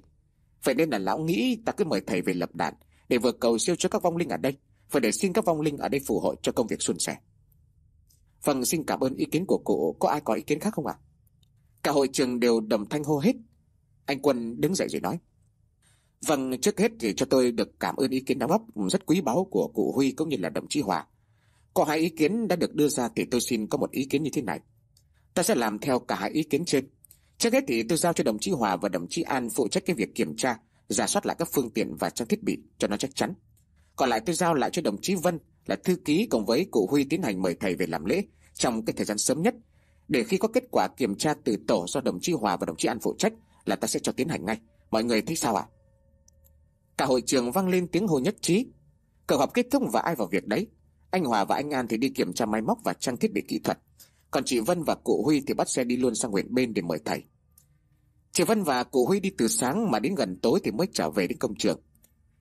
Vậy nên là lão nghĩ ta cứ mời thầy về lập đàn Để vừa cầu siêu cho các vong linh ở đây Và để xin các vong linh ở đây phù hộ cho công việc xuân sẻ Vâng xin cảm ơn ý kiến của cụ Có ai có ý kiến khác không ạ? Cả hội trường đều đầm thanh hô hết Anh Quân đứng dậy rồi nói Vâng, trước hết thì cho tôi được cảm ơn ý kiến đóng góp rất quý báu của cụ Huy cũng như là đồng chí Hòa. Có hai ý kiến đã được đưa ra thì tôi xin có một ý kiến như thế này. Ta sẽ làm theo cả hai ý kiến trên. Trước hết thì tôi giao cho đồng chí Hòa và đồng chí An phụ trách cái việc kiểm tra, giả soát lại các phương tiện và trang thiết bị cho nó chắc chắn. Còn lại tôi giao lại cho đồng chí Vân là thư ký cùng với cụ Huy tiến hành mời thầy về làm lễ trong cái thời gian sớm nhất. Để khi có kết quả kiểm tra từ tổ do đồng chí Hòa và đồng chí An phụ trách là ta sẽ cho tiến hành ngay. Mọi người thấy sao ạ? À? Cả hội trường vang lên tiếng hô nhất trí Cuộc họp kết thúc và ai vào việc đấy Anh Hòa và anh An thì đi kiểm tra máy móc và trang thiết bị kỹ thuật Còn chị Vân và cụ Huy thì bắt xe đi luôn sang huyện bên để mời thầy Chị Vân và cụ Huy đi từ sáng mà đến gần tối thì mới trở về đến công trường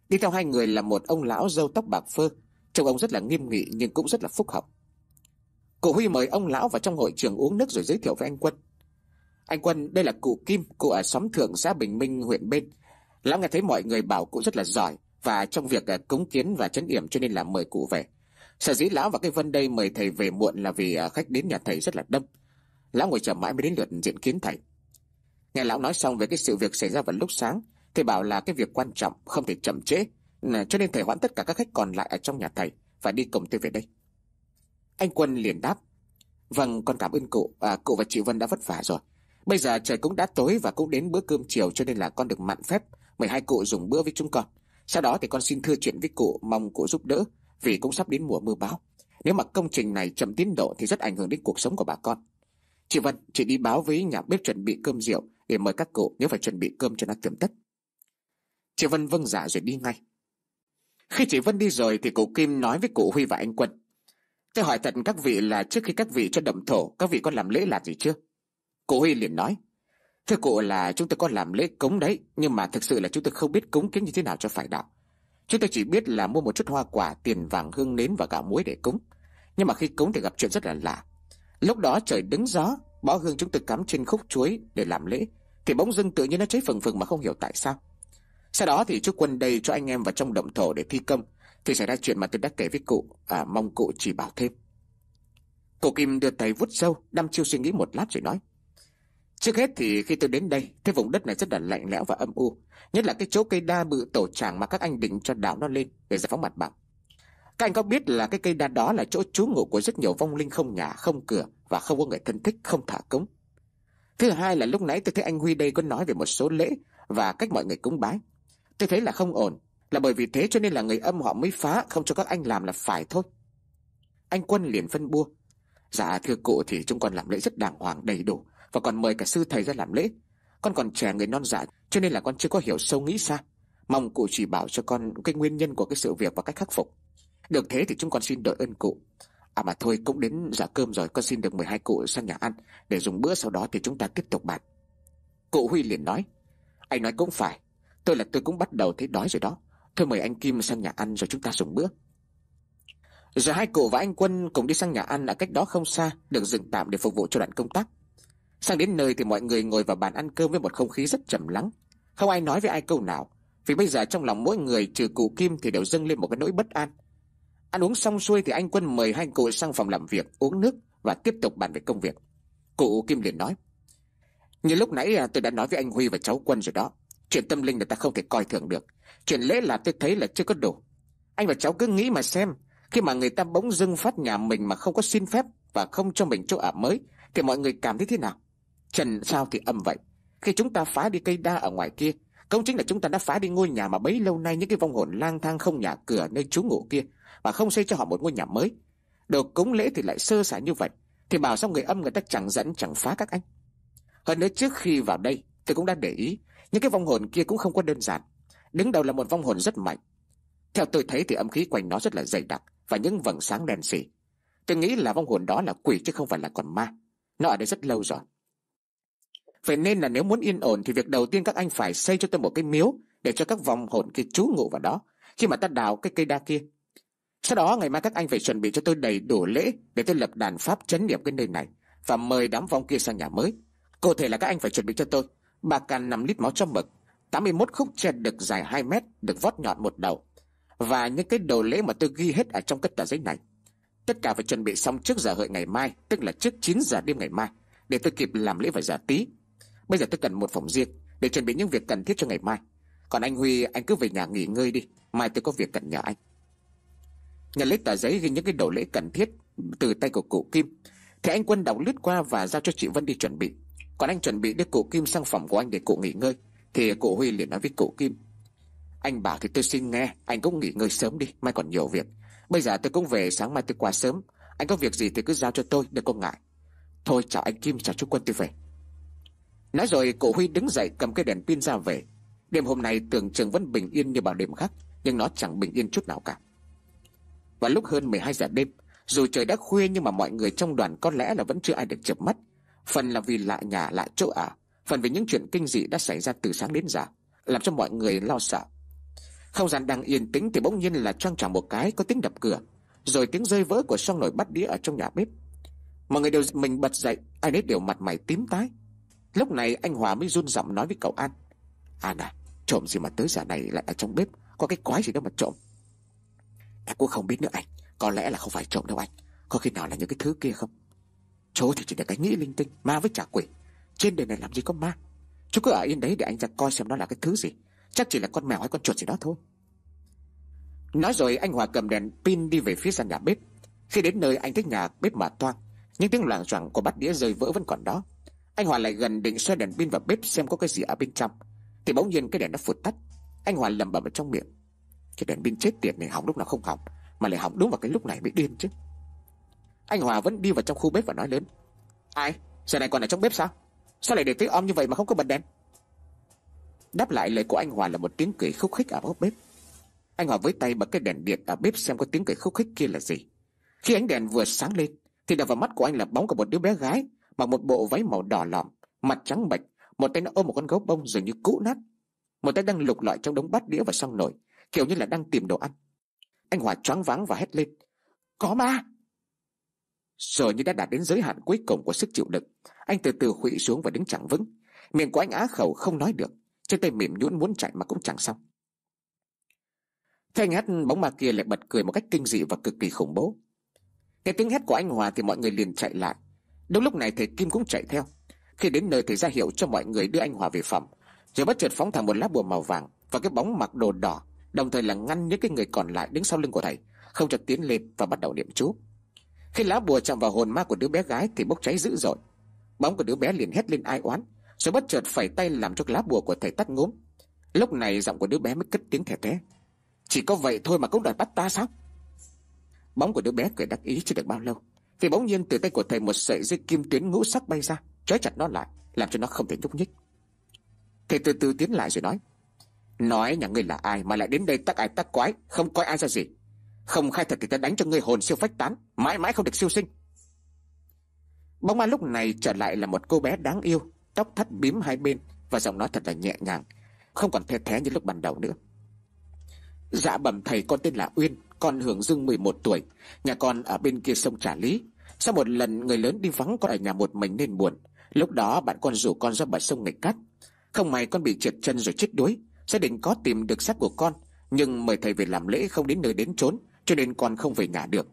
Đi theo hai người là một ông lão râu tóc bạc phơ Trông ông rất là nghiêm nghị nhưng cũng rất là phúc học. Cụ Huy mời ông lão vào trong hội trường uống nước rồi giới thiệu với anh Quân Anh Quân đây là cụ Kim, cụ ở xóm thượng xã Bình Minh huyện Bên Lão nghe thấy mọi người bảo cụ rất là giỏi và trong việc à, cống kiến và chấn yểm cho nên là mời cụ về. Sở dĩ lão và cái vân đây mời thầy về muộn là vì à, khách đến nhà thầy rất là đông. Lão ngồi chờ mãi mới đến lượt diện kiến thầy. Nghe lão nói xong về cái sự việc xảy ra vào lúc sáng, thầy bảo là cái việc quan trọng không thể chậm trễ, cho nên thầy hoãn tất cả các khách còn lại ở trong nhà thầy và đi cùng tôi về đây. Anh Quân liền đáp, vâng con cảm ơn cụ, à, cụ và chị Vân đã vất vả rồi. Bây giờ trời cũng đã tối và cũng đến bữa cơm chiều cho nên là con được mặn phép mời hai cụ dùng bữa với chúng con. Sau đó thì con xin thưa chuyện với cụ, mong cụ giúp đỡ, vì cũng sắp đến mùa mưa bão. Nếu mà công trình này chậm tiến độ thì rất ảnh hưởng đến cuộc sống của bà con. Chị Vân, chị đi báo với nhà bếp chuẩn bị cơm rượu để mời các cụ nếu phải chuẩn bị cơm cho nó tiệm tất. Chị Vân vâng dạ rồi đi ngay. Khi chị Vân đi rồi thì cụ Kim nói với cụ Huy và anh Quân. Tôi hỏi thật các vị là trước khi các vị cho động thổ, các vị có làm lễ là gì chưa? Cụ Huy liền nói. Thưa cụ là chúng tôi có làm lễ cúng đấy Nhưng mà thực sự là chúng tôi không biết cúng kiến như thế nào cho phải đạo Chúng tôi chỉ biết là mua một chút hoa quả Tiền vàng hương nến và gạo muối để cúng Nhưng mà khi cúng thì gặp chuyện rất là lạ Lúc đó trời đứng gió Bó hương chúng tôi cắm trên khúc chuối để làm lễ Thì bỗng dưng tự nhiên nó cháy phừng phừng mà không hiểu tại sao Sau đó thì chú quân đây cho anh em vào trong động thổ để thi công Thì xảy ra chuyện mà tôi đã kể với cụ à, Mong cụ chỉ bảo thêm Cụ Kim đưa tay vút sâu Đăm chiêu suy nghĩ một lát rồi nói Trước hết thì khi tôi đến đây, cái vùng đất này rất là lạnh lẽo và âm u, nhất là cái chỗ cây đa bự tổ tràng mà các anh định cho đảo nó lên để giải phóng mặt bằng. Các anh có biết là cái cây đa đó là chỗ trú ngụ của rất nhiều vong linh không nhà, không cửa và không có người thân thích, không thả cúng. Thứ hai là lúc nãy tôi thấy anh Huy đây có nói về một số lễ và cách mọi người cúng bái. Tôi thấy là không ổn, là bởi vì thế cho nên là người âm họ mới phá không cho các anh làm là phải thôi. Anh Quân liền phân bua. Dạ thưa cụ thì chúng con làm lễ rất đàng hoàng đầy đủ, và còn mời cả sư thầy ra làm lễ. Con còn trẻ người non dạ, cho nên là con chưa có hiểu sâu nghĩ xa. Mong cụ chỉ bảo cho con cái nguyên nhân của cái sự việc và cách khắc phục. Được thế thì chúng con xin đợi ơn cụ. À mà thôi cũng đến giả cơm rồi con xin được 12 cụ sang nhà ăn để dùng bữa sau đó thì chúng ta tiếp tục bàn. Cụ Huy liền nói, anh nói cũng phải, tôi là tôi cũng bắt đầu thấy đói rồi đó. Thôi mời anh Kim sang nhà ăn rồi chúng ta dùng bữa. Rồi hai cụ và anh Quân cùng đi sang nhà ăn ở cách đó không xa, được dừng tạm để phục vụ cho đoạn công tác. Sang đến nơi thì mọi người ngồi vào bàn ăn cơm với một không khí rất trầm lắng. Không ai nói với ai câu nào, vì bây giờ trong lòng mỗi người trừ cụ Kim thì đều dâng lên một cái nỗi bất an. Ăn uống xong xuôi thì anh Quân mời hai cụ sang phòng làm việc uống nước và tiếp tục bàn về công việc. Cụ Kim liền nói. Như lúc nãy à, tôi đã nói với anh Huy và cháu Quân rồi đó. Chuyện tâm linh là ta không thể coi thường được. Chuyện lễ là tôi thấy là chưa có đủ. Anh và cháu cứ nghĩ mà xem. Khi mà người ta bỗng dưng phát nhà mình mà không có xin phép và không cho mình chỗ ở mới thì mọi người cảm thấy thế nào? Trần sao thì âm vậy Khi chúng ta phá đi cây đa ở ngoài kia Công chính là chúng ta đã phá đi ngôi nhà mà bấy lâu nay Những cái vong hồn lang thang không nhà cửa nơi trú ngụ kia Và không xây cho họ một ngôi nhà mới Đồ cúng lễ thì lại sơ sài như vậy Thì bảo sao người âm người ta chẳng dẫn chẳng phá các anh Hơn nữa trước khi vào đây Tôi cũng đã để ý Những cái vong hồn kia cũng không có đơn giản Đứng đầu là một vong hồn rất mạnh Theo tôi thấy thì âm khí quanh nó rất là dày đặc Và những vầng sáng đen xỉ Tôi nghĩ là vong hồn đó là quỷ chứ không phải là còn ma Nó ở đây rất lâu rồi Vậy nên là nếu muốn yên ổn thì việc đầu tiên các anh phải xây cho tôi một cái miếu để cho các vòng hồn kia trú ngụ vào đó khi mà ta đào cái cây đa kia. Sau đó ngày mai các anh phải chuẩn bị cho tôi đầy đủ lễ để tôi lập đàn pháp chấn niệm cái nơi này và mời đám vong kia sang nhà mới. Cụ thể là các anh phải chuẩn bị cho tôi ba can 5 lít máu cho mực, 81 khúc tre được dài 2 mét, được vót nhọn một đầu và những cái đồ lễ mà tôi ghi hết ở trong cái tờ giấy này. Tất cả phải chuẩn bị xong trước giờ hợi ngày mai, tức là trước 9 giờ đêm ngày mai để tôi kịp làm lễ vào giờ tí Bây giờ tôi cần một phòng riêng Để chuẩn bị những việc cần thiết cho ngày mai Còn anh Huy anh cứ về nhà nghỉ ngơi đi Mai tôi có việc cần nhờ anh Nhận lấy tờ giấy ghi những cái đồ lễ cần thiết Từ tay của cụ Kim Thì anh Quân đọc lướt qua và giao cho chị Vân đi chuẩn bị Còn anh chuẩn bị đưa cụ Kim sang phòng của anh để cụ nghỉ ngơi Thì cụ Huy liền nói với cụ Kim Anh bảo thì tôi xin nghe Anh cũng nghỉ ngơi sớm đi Mai còn nhiều việc Bây giờ tôi cũng về sáng mai tôi qua sớm Anh có việc gì thì cứ giao cho tôi đừng có ngại Thôi chào anh Kim chào chú Quân tôi về Nói rồi cụ Huy đứng dậy cầm cái đèn pin ra về Đêm hôm nay tưởng trường vẫn bình yên như bao đêm khác Nhưng nó chẳng bình yên chút nào cả Và lúc hơn 12 giờ đêm Dù trời đã khuya nhưng mà mọi người trong đoàn có lẽ là vẫn chưa ai được chợp mắt Phần là vì lạ nhà lạ chỗ ở à, Phần vì những chuyện kinh dị đã xảy ra từ sáng đến giờ Làm cho mọi người lo sợ Không gian đang yên tĩnh thì bỗng nhiên là choang choảng một cái có tiếng đập cửa Rồi tiếng rơi vỡ của song nổi bắt đĩa ở trong nhà bếp Mọi người đều mình bật dậy Ai nấy đều mặt mày tím tái Lúc này anh Hòa mới run giọng nói với cậu An An à trộm gì mà tới giờ này lại ở trong bếp Có cái quái gì đâu mà trộm Em cũng không biết nữa anh Có lẽ là không phải trộm đâu anh Có khi nào là những cái thứ kia không Chú thì chỉ là cái nghĩ linh tinh Ma với trả quỷ Trên đời này làm gì có ma Chú cứ ở yên đấy để anh ra coi xem nó là cái thứ gì Chắc chỉ là con mèo hay con chuột gì đó thôi Nói rồi anh Hòa cầm đèn pin đi về phía sân nhà bếp Khi đến nơi anh thích nhà bếp mà toang Những tiếng loảng choảng của bát đĩa rơi vỡ vẫn còn đó anh Hòa lại gần định xoay đèn pin vào bếp xem có cái gì ở bên trong Thì bỗng nhiên cái đèn đã phụt tắt Anh Hòa lầm bầm ở trong miệng Cái đèn pin chết tiệt này hỏng lúc nào không hỏng Mà lại hỏng đúng vào cái lúc này mới điên chứ Anh Hòa vẫn đi vào trong khu bếp và nói lớn Ai? Giờ này còn ở trong bếp sao? Sao lại để tiếng om như vậy mà không có bật đèn? Đáp lại lời của anh Hòa là một tiếng cười khúc khích ở góc bếp Anh Hòa với tay bật cái đèn điện ở bếp xem có tiếng cười khúc khích kia là gì Khi ánh đèn vừa sáng lên Thì đập vào mắt của anh là bóng của một đứa bé gái mặc một bộ váy màu đỏ lòm mặt trắng bệch một tay nó ôm một con gấu bông dường như cũ nát một tay đang lục lọi trong đống bát đĩa và xăng nổi kiểu như là đang tìm đồ ăn anh hòa choáng váng và hét lên có ma Sợ như đã đạt đến giới hạn cuối cùng của sức chịu đựng Anh từ từ khuỵu xuống và đứng chẳng vững Miệng của anh á khẩu không nói được Trên tay mềm nhũn muốn chạy mà cũng chẳng xong Thế anh hét bóng ma kia lại bật cười một cách kinh dị và cực kỳ khủng bố Nghe tiếng hét của anh Hòa thì mọi người liền chạy lại Đúng lúc này thầy Kim cũng chạy theo Khi đến nơi thầy ra hiệu cho mọi người đưa anh Hòa về phòng Rồi bất chợt phóng thẳng một lá bùa màu vàng Và cái bóng mặc đồ đỏ Đồng thời là ngăn những cái người còn lại đứng sau lưng của thầy Không cho tiến lên và bắt đầu niệm chú Khi lá bùa chạm vào hồn ma của đứa bé gái Thì bốc cháy dữ dội Bóng của đứa bé liền hét lên ai oán Rồi bất chợt phải tay làm cho lá bùa của thầy tắt ngốm Lúc này giọng của đứa bé mới cất tiếng thẻ thế Chỉ có vậy thôi mà cũng đòi bắt ta sao Bóng của đứa bé cười đắc ý chưa được bao lâu thì bỗng nhiên từ tay của thầy một sợi dây kim tuyến ngũ sắc bay ra Trói chặt nó lại Làm cho nó không thể nhúc nhích Thầy từ từ tiến lại rồi nói Nói nhà ngươi là ai mà lại đến đây tắc ai tắc quái Không coi ai ra gì Không khai thật thì ta đánh cho ngươi hồn siêu phách tán Mãi mãi không được siêu sinh Bóng ma lúc này trở lại là một cô bé đáng yêu Tóc thắt bím hai bên Và giọng nói thật là nhẹ nhàng Không còn the thế như lúc ban đầu nữa Dạ bẩm thầy con tên là Uyên con Hưởng Dương 11 tuổi, nhà con ở bên kia sông Trà Lý. Sau một lần người lớn đi vắng con ở nhà một mình nên buồn, lúc đó bạn con rủ con ra bờ sông nghịch cát. Không may con bị trượt chân rồi chết đuối, gia đình có tìm được xác của con, nhưng mời thầy về làm lễ không đến nơi đến chốn, cho nên con không về nhà được.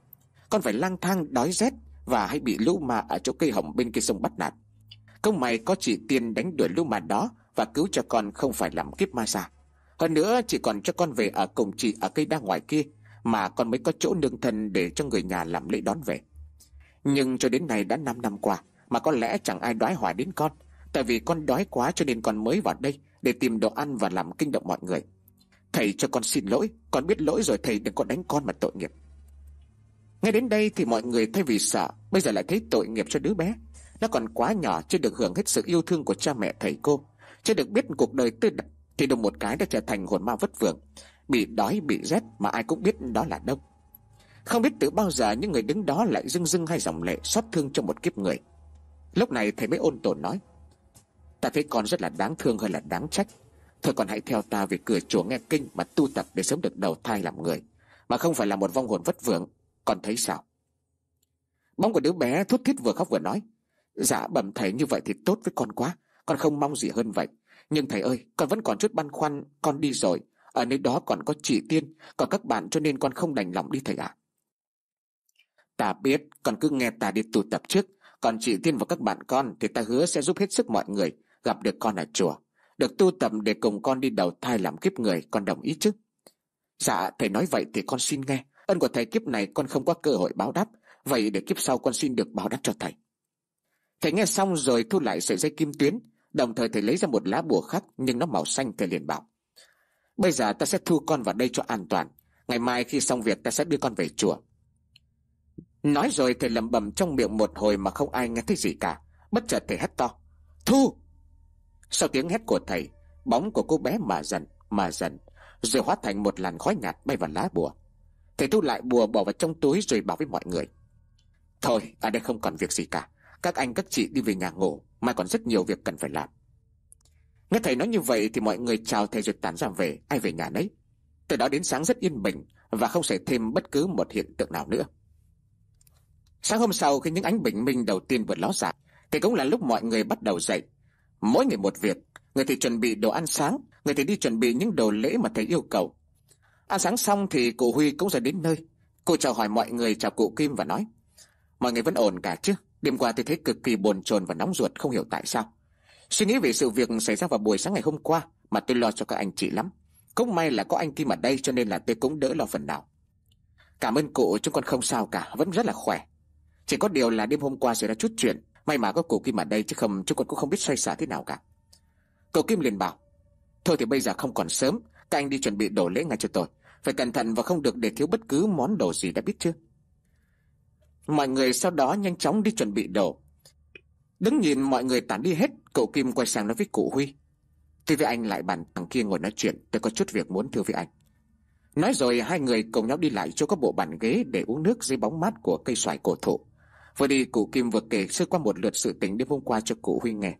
Con phải lang thang đói rét và hay bị lũ ma ở chỗ cây hồng bên kia sông bắt nạt. Công mày có chỉ tiền đánh đuổi lũ ma đó và cứu cho con không phải làm kiếp ma ra. Hơn nữa chỉ còn cho con về ở cùng chị ở cây đa ngoài kia mà con mới có chỗ nương thân để cho người nhà làm lễ đón về. Nhưng cho đến nay đã 5 năm qua mà có lẽ chẳng ai đoái hoài đến con, tại vì con đói quá cho nên con mới vào đây để tìm đồ ăn và làm kinh động mọi người. Thầy cho con xin lỗi, con biết lỗi rồi thầy đừng có đánh con mà tội nghiệp. Nghe đến đây thì mọi người thay vì sợ, bây giờ lại thấy tội nghiệp cho đứa bé. Nó còn quá nhỏ chưa được hưởng hết sự yêu thương của cha mẹ thầy cô, chưa được biết cuộc đời tư đặc thì đồng một cái đã trở thành hồn ma vất vưởng bị đói bị rét mà ai cũng biết đó là đông. Không biết từ bao giờ những người đứng đó lại rưng rưng hay dòng lệ xót thương cho một kiếp người. Lúc này thầy mới ôn tồn nói: "Ta thấy con rất là đáng thương hơn là đáng trách. Thôi còn hãy theo ta về cửa chùa nghe kinh mà tu tập để sớm được đầu thai làm người, mà không phải là một vong hồn vất vưởng, con thấy sao?" Bóng của đứa bé thút thít vừa khóc vừa nói: "Dạ bẩm thầy như vậy thì tốt với con quá, con không mong gì hơn vậy." Nhưng thầy ơi, con vẫn còn chút băn khoăn, con đi rồi, ở nơi đó còn có chị Tiên Còn các bạn cho nên con không đành lòng đi thầy ạ Ta biết Con cứ nghe ta đi tụ tập trước Còn chị Tiên và các bạn con Thì ta hứa sẽ giúp hết sức mọi người Gặp được con ở chùa Được tu tập để cùng con đi đầu thai làm kiếp người Con đồng ý chứ Dạ thầy nói vậy thì con xin nghe Ân của thầy kiếp này con không có cơ hội báo đáp Vậy để kiếp sau con xin được báo đáp cho thầy Thầy nghe xong rồi thu lại sợi dây kim tuyến Đồng thời thầy lấy ra một lá bùa khác Nhưng nó màu xanh thầy liền bảo Bây giờ ta sẽ thu con vào đây cho an toàn Ngày mai khi xong việc ta sẽ đưa con về chùa Nói rồi thầy lầm bầm trong miệng một hồi mà không ai nghe thấy gì cả Bất chợt thầy hét to Thu Sau tiếng hét của thầy Bóng của cô bé mà dần mà dần Rồi hóa thành một làn khói nhạt bay vào lá bùa Thầy thu lại bùa bỏ vào trong túi rồi bảo với mọi người Thôi ở đây không còn việc gì cả Các anh các chị đi về nhà ngủ Mai còn rất nhiều việc cần phải làm Nghe thầy nói như vậy thì mọi người chào thầy rồi tán ra về, ai về nhà nấy. Từ đó đến sáng rất yên bình và không xảy thêm bất cứ một hiện tượng nào nữa. Sáng hôm sau khi những ánh bình minh đầu tiên vượt ló dạng, thì cũng là lúc mọi người bắt đầu dậy. Mỗi người một việc, người thì chuẩn bị đồ ăn sáng, người thì đi chuẩn bị những đồ lễ mà thầy yêu cầu. Ăn sáng xong thì cụ Huy cũng ra đến nơi. Cô chào hỏi mọi người chào cụ Kim và nói Mọi người vẫn ổn cả chứ Đêm qua tôi thấy cực kỳ bồn chồn và nóng ruột không hiểu tại sao Suy nghĩ về sự việc xảy ra vào buổi sáng ngày hôm qua mà tôi lo cho các anh chị lắm. Cũng may là có anh Kim ở đây cho nên là tôi cũng đỡ lo phần nào. Cảm ơn cụ chúng con không sao cả, vẫn rất là khỏe. Chỉ có điều là đêm hôm qua xảy ra chút chuyện, may mà có cụ Kim ở đây chứ không chúng con cũng không biết xoay xả thế nào cả. Cậu Kim liền bảo, thôi thì bây giờ không còn sớm, các anh đi chuẩn bị đồ lễ ngay cho tôi. Phải cẩn thận và không được để thiếu bất cứ món đồ gì đã biết chưa. Mọi người sau đó nhanh chóng đi chuẩn bị đồ Đứng nhìn mọi người tản đi hết Cậu Kim quay sang nói với cụ Huy Tôi với anh lại bàn thằng kia ngồi nói chuyện Tôi có chút việc muốn thưa với anh Nói rồi hai người cùng nhau đi lại chỗ các bộ bàn ghế Để uống nước dưới bóng mát của cây xoài cổ thụ Vừa đi cụ Kim vừa kể sơ qua một lượt sự tình đêm hôm qua cho cụ Huy nghe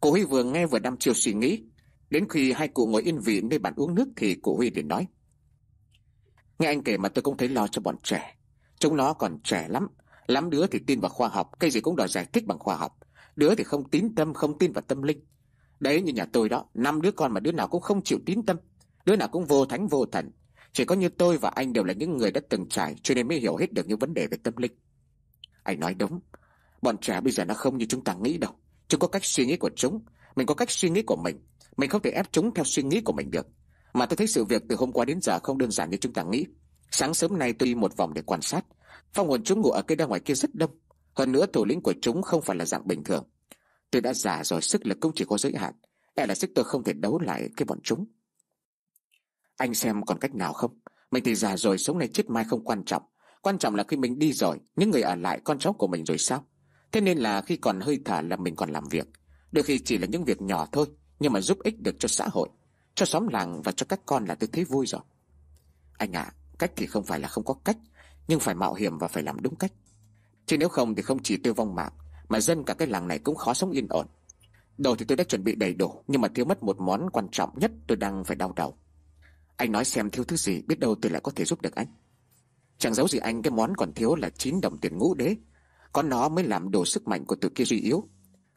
Cụ Huy vừa nghe vừa đăm chiều suy nghĩ Đến khi hai cụ ngồi yên vị nơi bàn uống nước Thì cụ Huy liền nói Nghe anh kể mà tôi cũng thấy lo cho bọn trẻ Chúng nó còn trẻ lắm Lắm đứa thì tin vào khoa học, cái gì cũng đòi giải thích bằng khoa học. Đứa thì không tín tâm, không tin vào tâm linh. Đấy như nhà tôi đó, năm đứa con mà đứa nào cũng không chịu tín tâm. Đứa nào cũng vô thánh vô thần. Chỉ có như tôi và anh đều là những người đã từng trải cho nên mới hiểu hết được những vấn đề về tâm linh. Anh nói đúng. Bọn trẻ bây giờ nó không như chúng ta nghĩ đâu. Chúng có cách suy nghĩ của chúng. Mình có cách suy nghĩ của mình. Mình không thể ép chúng theo suy nghĩ của mình được. Mà tôi thấy sự việc từ hôm qua đến giờ không đơn giản như chúng ta nghĩ. Sáng sớm nay tôi đi một vòng để quan sát. Phong hồn chúng ngủ ở cây đa ngoài kia rất đông Hơn nữa thủ lĩnh của chúng không phải là dạng bình thường Tôi đã già rồi sức lực cũng chỉ có giới hạn E là sức tôi không thể đấu lại cái bọn chúng Anh xem còn cách nào không Mình thì già rồi sống này chết mai không quan trọng Quan trọng là khi mình đi rồi Những người ở lại con cháu của mình rồi sao Thế nên là khi còn hơi thở là mình còn làm việc Đôi khi chỉ là những việc nhỏ thôi Nhưng mà giúp ích được cho xã hội Cho xóm làng và cho các con là tôi thấy vui rồi Anh ạ Cách thì không phải là không có cách nhưng phải mạo hiểm và phải làm đúng cách Chứ nếu không thì không chỉ tiêu vong mạng Mà dân cả cái làng này cũng khó sống yên ổn đồ thì tôi đã chuẩn bị đầy đủ Nhưng mà thiếu mất một món quan trọng nhất tôi đang phải đau đầu Anh nói xem thiếu thứ gì Biết đâu tôi lại có thể giúp được anh Chẳng giấu gì anh cái món còn thiếu là 9 đồng tiền ngũ đế Có nó mới làm đổ sức mạnh của tự kia suy yếu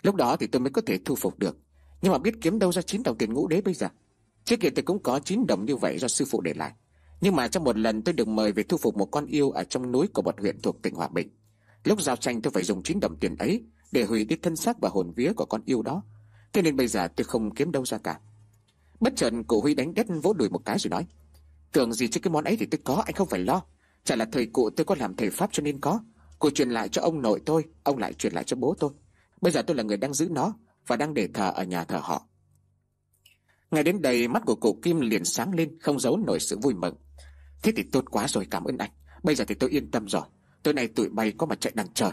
Lúc đó thì tôi mới có thể thu phục được Nhưng mà biết kiếm đâu ra 9 đồng tiền ngũ đế bây giờ Trước kia tôi cũng có 9 đồng như vậy do sư phụ để lại nhưng mà trong một lần tôi được mời về thu phục một con yêu ở trong núi của một huyện thuộc tỉnh Hòa Bình. Lúc giao tranh tôi phải dùng chính đồng tiền ấy để hủy đi thân xác và hồn vía của con yêu đó. Thế nên bây giờ tôi không kiếm đâu ra cả. Bất chợt cụ Huy đánh đất vỗ đùi một cái rồi nói. Tưởng gì chứ cái món ấy thì tôi có, anh không phải lo. Chả là thầy cụ tôi có làm thầy Pháp cho nên có. Cụ truyền lại cho ông nội tôi, ông lại truyền lại cho bố tôi. Bây giờ tôi là người đang giữ nó và đang để thờ ở nhà thờ họ. ngày đến đây mắt của cụ Kim liền sáng lên không giấu nổi sự vui mừng. Thế thì tốt quá rồi cảm ơn anh Bây giờ thì tôi yên tâm rồi Tối nay tụi bay có mà chạy đằng trời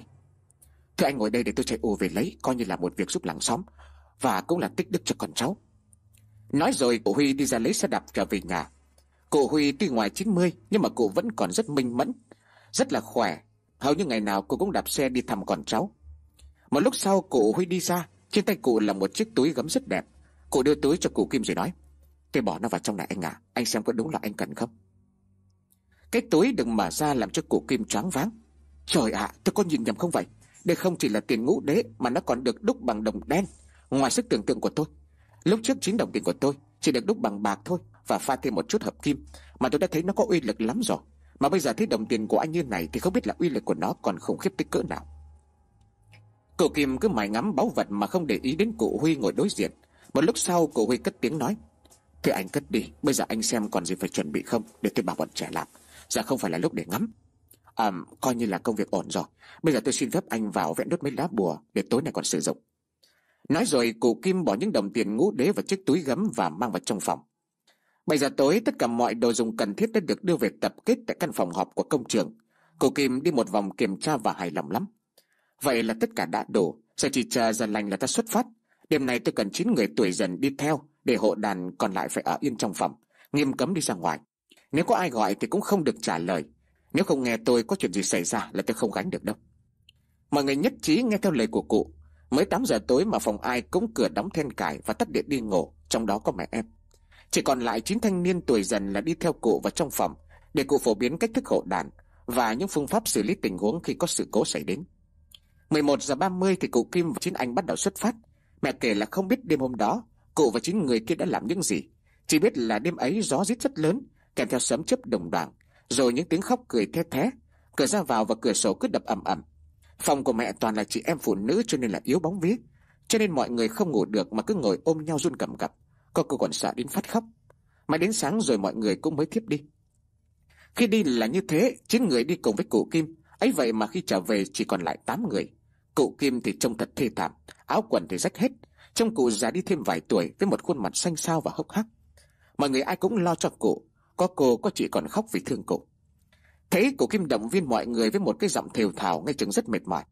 Thưa anh ngồi đây để tôi chạy ô về lấy Coi như là một việc giúp làng xóm Và cũng là tích đức cho con cháu Nói rồi cụ Huy đi ra lấy xe đạp trở về nhà Cụ Huy tuy ngoài 90 Nhưng mà cụ vẫn còn rất minh mẫn Rất là khỏe Hầu như ngày nào cô cũng đạp xe đi thăm con cháu Một lúc sau cụ Huy đi ra Trên tay cụ là một chiếc túi gấm rất đẹp Cụ đưa túi cho cụ Kim rồi nói Tôi bỏ nó vào trong này anh à Anh xem có đúng là anh cần không cái túi đừng mở ra làm cho cổ kim choáng váng Trời ạ tôi có nhìn nhầm không vậy Đây không chỉ là tiền ngũ đế Mà nó còn được đúc bằng đồng đen Ngoài sức tưởng tượng của tôi Lúc trước chín đồng tiền của tôi chỉ được đúc bằng bạc thôi Và pha thêm một chút hợp kim Mà tôi đã thấy nó có uy lực lắm rồi Mà bây giờ thấy đồng tiền của anh như này Thì không biết là uy lực của nó còn khủng khiếp tới cỡ nào Cậu Kim cứ mải ngắm báu vật Mà không để ý đến cụ Huy ngồi đối diện Một lúc sau cụ Huy cất tiếng nói Thế anh cất đi Bây giờ anh xem còn gì phải chuẩn bị không Để tôi bảo bọn trẻ làm Giờ dạ không phải là lúc để ngắm À coi như là công việc ổn rồi Bây giờ tôi xin phép anh vào vẽ đốt mấy lá bùa Để tối nay còn sử dụng Nói rồi cụ Kim bỏ những đồng tiền ngũ đế vào chiếc túi gấm và mang vào trong phòng Bây giờ tối tất cả mọi đồ dùng cần thiết đã được đưa về tập kết tại căn phòng họp của công trường Cụ Kim đi một vòng kiểm tra và hài lòng lắm Vậy là tất cả đã đủ sẽ chỉ chờ dần lành là ta xuất phát Đêm nay tôi cần chín người tuổi dần đi theo Để hộ đàn còn lại phải ở yên trong phòng Nghiêm cấm đi ra ngoài nếu có ai gọi thì cũng không được trả lời Nếu không nghe tôi có chuyện gì xảy ra là tôi không gánh được đâu Mọi người nhất trí nghe theo lời của cụ Mới 8 giờ tối mà phòng ai cũng cửa đóng then cài và tắt điện đi ngủ Trong đó có mẹ em Chỉ còn lại 9 thanh niên tuổi dần là đi theo cụ vào trong phòng Để cụ phổ biến cách thức hộ đàn Và những phương pháp xử lý tình huống khi có sự cố xảy đến 11 giờ 30 thì cụ Kim và chín anh bắt đầu xuất phát Mẹ kể là không biết đêm hôm đó Cụ và chín người kia đã làm những gì Chỉ biết là đêm ấy gió rít rất lớn kèm theo sấm chớp đồng đoàn, rồi những tiếng khóc cười thét thé. Cửa ra vào và cửa sổ cứ đập ầm ầm. Phòng của mẹ toàn là chị em phụ nữ cho nên là yếu bóng vía, cho nên mọi người không ngủ được mà cứ ngồi ôm nhau run cầm cập, có cô còn sợ đến phát khóc. Mãi đến sáng rồi mọi người cũng mới thiếp đi. Khi đi là như thế, chín người đi cùng với cụ Kim, ấy vậy mà khi trở về chỉ còn lại tám người. Cụ Kim thì trông thật thê thảm, áo quần thì rách hết, trông cụ già đi thêm vài tuổi với một khuôn mặt xanh xao và hốc hác. Mọi người ai cũng lo cho cụ, có cô có chị còn khóc vì thương cụ. Thấy cụ kim động viên mọi người Với một cái giọng thều thào nghe chừng rất mệt mỏi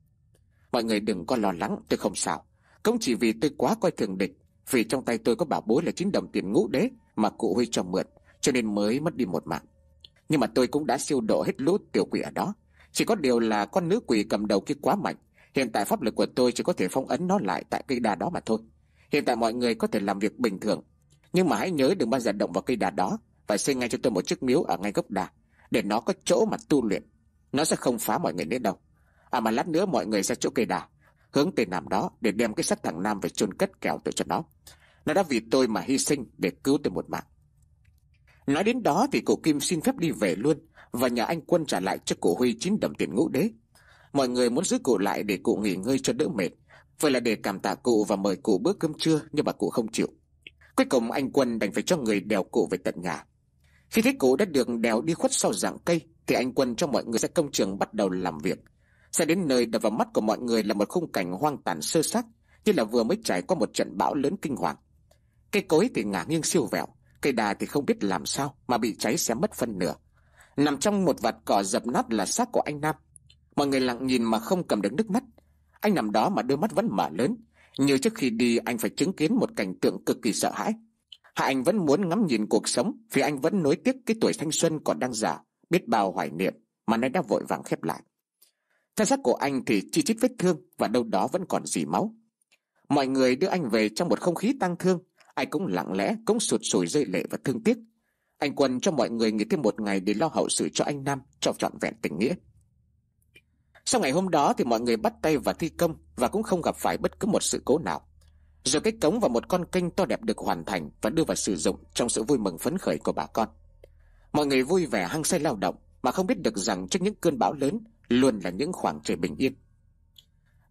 Mọi người đừng có lo lắng Tôi không sao Không chỉ vì tôi quá coi thường địch Vì trong tay tôi có bảo bối là chín đồng tiền ngũ đế Mà cụ Huy cho mượn Cho nên mới mất đi một mạng Nhưng mà tôi cũng đã siêu độ hết lút tiểu quỷ ở đó Chỉ có điều là con nữ quỷ cầm đầu kia quá mạnh Hiện tại pháp lực của tôi chỉ có thể phong ấn nó lại Tại cây đà đó mà thôi Hiện tại mọi người có thể làm việc bình thường Nhưng mà hãy nhớ đừng bao giờ động vào cây đà đó phải xây ngay cho tôi một chiếc miếu ở ngay gốc đà để nó có chỗ mà tu luyện nó sẽ không phá mọi người đến đâu à mà lát nữa mọi người ra chỗ cây đà hướng tên nam đó để đem cái sắt thằng nam về chôn cất kẻo tội cho nó nó đã vì tôi mà hy sinh để cứu tôi một mạng nói đến đó thì cụ kim xin phép đi về luôn và nhờ anh quân trả lại cho cụ huy chín đồng tiền ngũ đế mọi người muốn giữ cụ lại để cụ nghỉ ngơi cho đỡ mệt vậy là để cảm tạ cụ và mời cụ bữa cơm trưa nhưng mà cụ không chịu cuối cùng anh quân đành phải cho người đèo cụ về tận nhà khi thấy cụ đã được đèo đi khuất sau rặng cây Thì anh Quân cho mọi người ra công trường bắt đầu làm việc Sẽ đến nơi đập vào mắt của mọi người là một khung cảnh hoang tàn sơ xác Như là vừa mới trải qua một trận bão lớn kinh hoàng Cây cối thì ngả nghiêng siêu vẹo Cây đà thì không biết làm sao mà bị cháy xém mất phân nửa Nằm trong một vạt cỏ dập nát là xác của anh Nam Mọi người lặng nhìn mà không cầm được nước mắt Anh nằm đó mà đôi mắt vẫn mở lớn Như trước khi đi anh phải chứng kiến một cảnh tượng cực kỳ sợ hãi Hạ Anh vẫn muốn ngắm nhìn cuộc sống vì anh vẫn nối tiếc cái tuổi thanh xuân còn đang già, biết bao hoài niệm mà nay đã vội vàng khép lại. Thân xác của anh thì chi chít vết thương và đâu đó vẫn còn dì máu. Mọi người đưa anh về trong một không khí tang thương, ai cũng lặng lẽ, cũng sụt sùi rơi lệ và thương tiếc. Anh quần cho mọi người nghỉ thêm một ngày để lo hậu sự cho anh Nam cho trọn vẹn tình nghĩa. Sau ngày hôm đó thì mọi người bắt tay và thi công và cũng không gặp phải bất cứ một sự cố nào. Rồi cái cống và một con kênh to đẹp được hoàn thành Và đưa vào sử dụng trong sự vui mừng phấn khởi của bà con Mọi người vui vẻ hăng say lao động Mà không biết được rằng trước những cơn bão lớn Luôn là những khoảng trời bình yên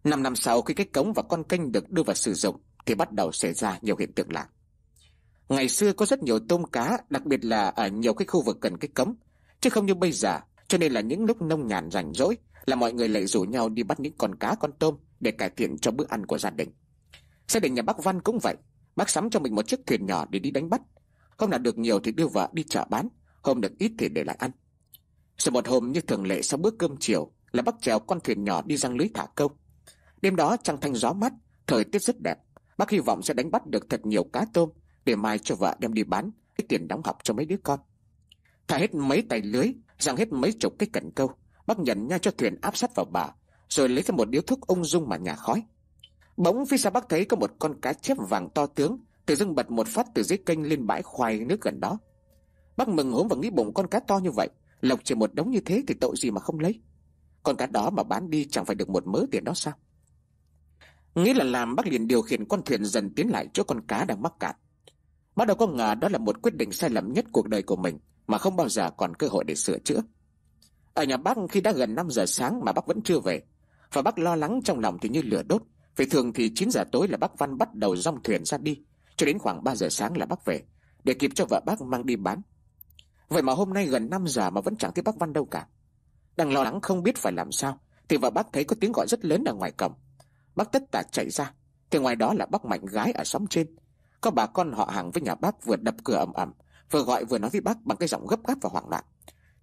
Năm năm sau khi cái cống và con kênh được đưa vào sử dụng Thì bắt đầu xảy ra nhiều hiện tượng lạ Ngày xưa có rất nhiều tôm cá Đặc biệt là ở nhiều cái khu vực gần cái cống Chứ không như bây giờ Cho nên là những lúc nông nhàn rảnh rỗi Là mọi người lại rủ nhau đi bắt những con cá con tôm Để cải thiện cho bữa ăn của gia đình Gia đình nhà bác Văn cũng vậy Bác sắm cho mình một chiếc thuyền nhỏ để đi đánh bắt không nào được nhiều thì đưa vợ đi chợ bán Hôm được ít thì để lại ăn Rồi một hôm như thường lệ sau bữa cơm chiều Là bác trèo con thuyền nhỏ đi răng lưới thả câu Đêm đó trăng thanh gió mát Thời tiết rất đẹp Bác hy vọng sẽ đánh bắt được thật nhiều cá tôm Để mai cho vợ đem đi bán cái tiền đóng học cho mấy đứa con Thả hết mấy tay lưới Răng hết mấy chục cái cần câu Bác nhận nha cho thuyền áp sát vào bà Rồi lấy ra một điếu thuốc ung dung mà nhà khói Bỗng phía xa bác thấy có một con cá chép vàng to tướng Tự dưng bật một phát từ dưới kênh lên bãi khoai nước gần đó Bác mừng hốm và nghĩ bụng con cá to như vậy Lộc chỉ một đống như thế thì tội gì mà không lấy Con cá đó mà bán đi chẳng phải được một mớ tiền đó sao Nghĩ là làm bác liền điều khiển con thuyền dần tiến lại chỗ con cá đang mắc cạn Bác đâu có ngờ đó là một quyết định sai lầm nhất cuộc đời của mình Mà không bao giờ còn cơ hội để sửa chữa Ở nhà bác khi đã gần 5 giờ sáng mà bác vẫn chưa về Và bác lo lắng trong lòng thì như lửa đốt vì thường thì 9 giờ tối là bác Văn bắt đầu rong thuyền ra đi Cho đến khoảng 3 giờ sáng là bác về Để kịp cho vợ bác mang đi bán Vậy mà hôm nay gần 5 giờ mà vẫn chẳng thấy bác Văn đâu cả Đang lo lắng không biết phải làm sao Thì vợ bác thấy có tiếng gọi rất lớn ở ngoài cổng Bác tất tả chạy ra Thì ngoài đó là bác Mạnh gái ở xóm trên Có bà con họ hàng với nhà bác vừa đập cửa ầm ầm Vừa gọi vừa nói với bác bằng cái giọng gấp gáp và hoảng loạn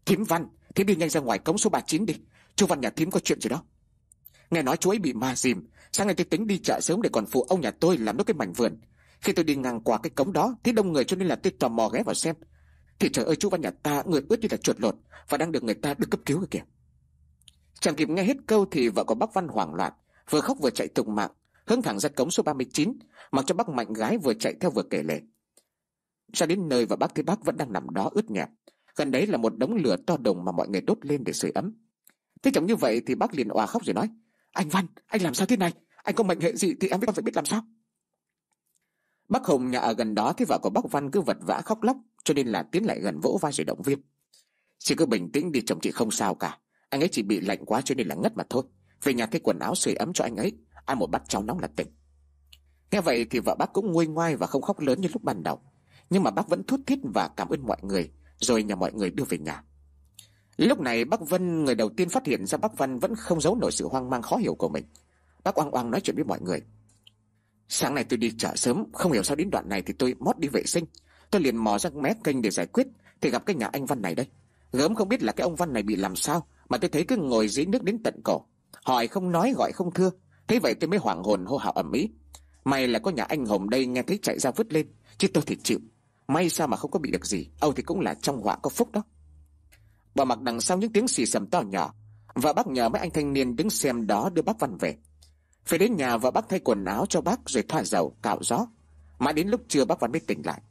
Thím Văn, thím đi nhanh ra ngoài cống số 39 đi Chú Văn nhà thím có chuyện gì đó Nghe nói chú ấy bị ma dìm Sáng nay tôi tính đi chợ sớm để còn phụ ông nhà tôi làm nốt cái mảnh vườn. Khi tôi đi ngang qua cái cống đó, thấy đông người cho nên là tôi tò mò ghé vào xem. Thì trời ơi chú văn nhà ta người ướt như là chuột lột và đang được người ta được cấp cứu kìa. Chẳng kịp nghe hết câu thì vợ của bác Văn hoảng loạn, vừa khóc vừa chạy tụng mạng, hướng thẳng ra cống số 39, mặc cho bác Mạnh gái vừa chạy theo vừa kể lệ. Ra đến nơi và bác thấy bác vẫn đang nằm đó ướt nhẹp, gần đấy là một đống lửa to đồng mà mọi người đốt lên để sưởi ấm. Thế chồng như vậy thì bác liền òa khóc rồi nói, anh Văn, anh làm sao thế này? Anh có mệnh hệ gì thì em biết con phải biết làm sao? Bác Hồng nhà ở gần đó thấy vợ của bác Văn cứ vật vã khóc lóc cho nên là tiến lại gần vỗ vai rồi động viên. Chị cứ bình tĩnh đi chồng chị không sao cả. Anh ấy chỉ bị lạnh quá cho nên là ngất mà thôi. Về nhà thấy quần áo sưởi ấm cho anh ấy. ai một bát cháo nóng là tỉnh. Nghe vậy thì vợ bác cũng nguôi ngoai và không khóc lớn như lúc ban đầu. Nhưng mà bác vẫn thút thít và cảm ơn mọi người rồi nhà mọi người đưa về nhà. Lúc này bác Vân người đầu tiên phát hiện ra bác Văn vẫn không giấu nổi sự hoang mang khó hiểu của mình. Bác Oang Oang nói chuyện với mọi người. Sáng nay tôi đi chợ sớm, không hiểu sao đến đoạn này thì tôi mót đi vệ sinh. Tôi liền mò ra mé kênh để giải quyết, thì gặp cái nhà anh Văn này đây. Gớm không biết là cái ông Văn này bị làm sao, mà tôi thấy cứ ngồi dưới nước đến tận cổ. Hỏi không nói gọi không thưa, thế vậy tôi mới hoảng hồn hô hào ẩm ý. May là có nhà anh Hồng đây nghe thấy chạy ra vứt lên, chứ tôi thì chịu. May sao mà không có bị được gì, Âu thì cũng là trong họa có phúc đó bỏ mặc đằng sau những tiếng xì xầm to nhỏ và bác nhờ mấy anh thanh niên đứng xem đó đưa bác Văn về. Về đến nhà và bác thay quần áo cho bác rồi thoa dầu, cạo gió. Mãi đến lúc trưa bác Văn mới tỉnh lại.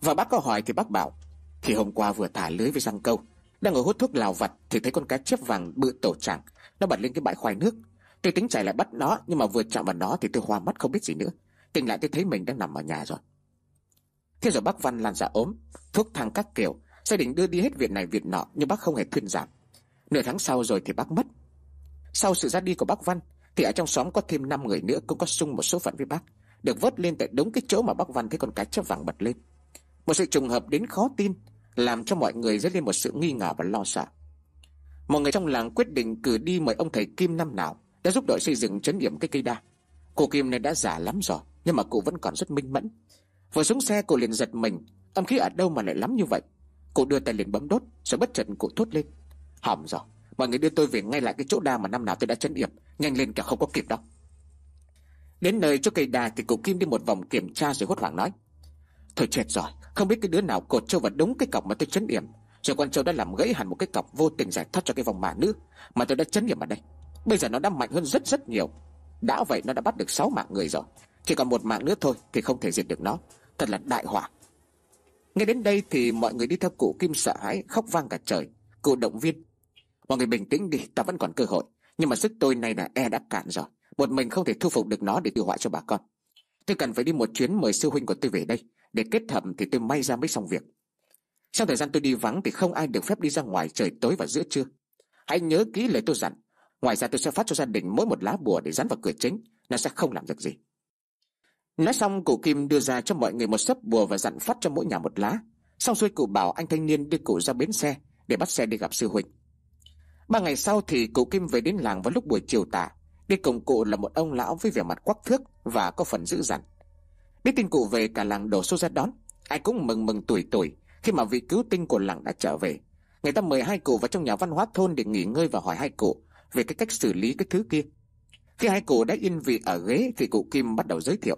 Và bác có hỏi thì bác bảo Thì hôm qua vừa thả lưới với răng câu Đang ngồi hút thuốc lào vặt Thì thấy con cá chép vàng bự tổ tràng Nó bật lên cái bãi khoai nước Tôi tính chạy lại bắt nó Nhưng mà vừa chạm vào nó thì tôi hoa mắt không biết gì nữa Tỉnh lại tôi thấy mình đang nằm ở nhà rồi Thế rồi bác Văn lăn ra ốm Thuốc thang các kiểu Gia đình đưa đi hết viện này viện nọ Nhưng bác không hề thuyên giảm Nửa tháng sau rồi thì bác mất Sau sự ra đi của bác Văn Thì ở trong xóm có thêm năm người nữa Cũng có sung một số phận với bác Được vớt lên tại đúng cái chỗ mà bác Văn thấy con cá chép vàng bật lên Một sự trùng hợp đến khó tin Làm cho mọi người dấy lên một sự nghi ngờ và lo sợ Mọi người trong làng quyết định cử đi mời ông thầy Kim năm nào Đã giúp đội xây dựng chấn điểm cái cây đa cụ Kim này đã già lắm rồi Nhưng mà cụ vẫn còn rất minh mẫn Vừa xuống xe cụ liền giật mình Âm khí ở đâu mà lại lắm như vậy Cụ đưa tay liền bấm đốt Rồi bất chợt cụ thốt lên Hỏng rồi Mọi người đưa tôi về ngay lại cái chỗ đa mà năm nào tôi đã chấn yểm Nhanh lên cả không có kịp đâu Đến nơi chỗ cây đà thì cụ Kim đi một vòng kiểm tra rồi hốt hoảng nói Thôi chết rồi Không biết cái đứa nào cột trâu vào đúng cái cọc mà tôi chấn yểm Rồi con trâu đã làm gãy hẳn một cái cọc vô tình giải thoát cho cái vòng mà nữ Mà tôi đã chấn yểm ở đây Bây giờ nó đã mạnh hơn rất rất nhiều Đã vậy nó đã bắt được sáu mạng người rồi Chỉ còn một mạng nữa thôi thì không thể diệt được nó Thật là đại hỏa Nghe đến đây thì mọi người đi theo cụ Kim sợ hãi khóc vang cả trời. Cụ động viên. Mọi người bình tĩnh đi, ta vẫn còn cơ hội. Nhưng mà sức tôi này là e đã cạn rồi. Một mình không thể thu phục được nó để tiêu hoại cho bà con. Tôi cần phải đi một chuyến mời sư huynh của tôi về đây. Để kết thẩm thì tôi may ra mới xong việc. Sau thời gian tôi đi vắng thì không ai được phép đi ra ngoài trời tối và giữa trưa. Hãy nhớ kỹ lời tôi dặn. Ngoài ra tôi sẽ phát cho gia đình mỗi một lá bùa để dán vào cửa chính. Nó sẽ không làm được gì. Nói xong cụ Kim đưa ra cho mọi người một sấp bùa và dặn phát cho mỗi nhà một lá. Xong rồi cụ bảo anh thanh niên đưa cụ ra bến xe để bắt xe đi gặp sư huynh. Ba ngày sau thì cụ Kim về đến làng vào lúc buổi chiều tà. Đi cùng cụ là một ông lão với vẻ mặt quắc thước và có phần dữ dằn. Biết tin cụ về cả làng đổ xô ra đón. Ai cũng mừng mừng tuổi tuổi khi mà vị cứu tinh của làng đã trở về. Người ta mời hai cụ vào trong nhà văn hóa thôn để nghỉ ngơi và hỏi hai cụ về cái cách xử lý cái thứ kia. Khi hai cụ đã yên vị ở ghế thì cụ Kim bắt đầu giới thiệu.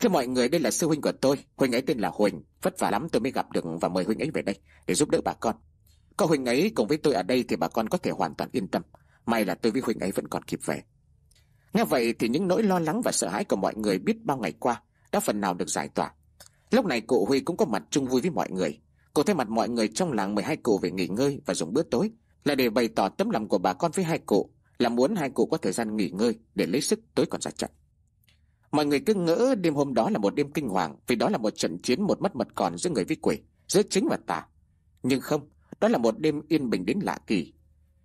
Thưa mọi người đây là sư huynh của tôi Huynh ấy tên là Huỳnh Vất vả lắm tôi mới gặp được và mời huynh ấy về đây Để giúp đỡ bà con Có huynh ấy cùng với tôi ở đây thì bà con có thể hoàn toàn yên tâm May là tôi với huynh ấy vẫn còn kịp về Nghe vậy thì những nỗi lo lắng và sợ hãi của mọi người biết bao ngày qua Đã phần nào được giải tỏa Lúc này cụ Huy cũng có mặt chung vui với mọi người cô thấy mặt mọi người trong làng mời hai cụ về nghỉ ngơi và dùng bữa tối Là để bày tỏ tấm lòng của bà con với hai cụ Là muốn hai cụ có thời gian nghỉ ngơi để lấy sức tối còn ra trận Mọi người cứ ngỡ đêm hôm đó là một đêm kinh hoàng vì đó là một trận chiến một mất mật còn giữa người với quỷ, giữa chính và tà. Nhưng không, đó là một đêm yên bình đến lạ kỳ.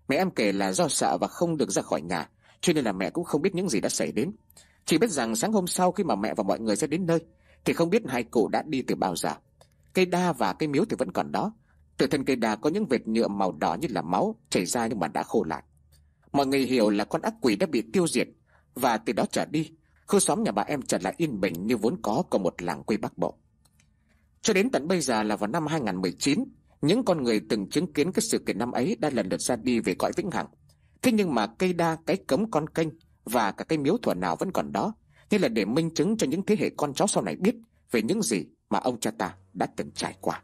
Mẹ em kể là do sợ và không được ra khỏi nhà, cho nên là mẹ cũng không biết những gì đã xảy đến. Chỉ biết rằng sáng hôm sau khi mà mẹ và mọi người sẽ đến nơi, thì không biết hai cụ đã đi từ bao giờ. Cây đa và cây miếu thì vẫn còn đó. Từ thân cây đa có những vệt nhựa màu đỏ như là máu chảy ra nhưng mà đã khô lại. Mọi người hiểu là con ác quỷ đã bị tiêu diệt và từ đó trở đi khu xóm nhà bà em trở lại yên bình như vốn có của một làng quê Bắc Bộ. Cho đến tận bây giờ là vào năm 2019, những con người từng chứng kiến cái sự kiện năm ấy đã lần lượt ra đi về cõi vĩnh hằng. Thế nhưng mà cây đa, cái cấm con kênh và cả cái miếu thuở nào vẫn còn đó, như là để minh chứng cho những thế hệ con cháu sau này biết về những gì mà ông cha ta đã từng trải qua.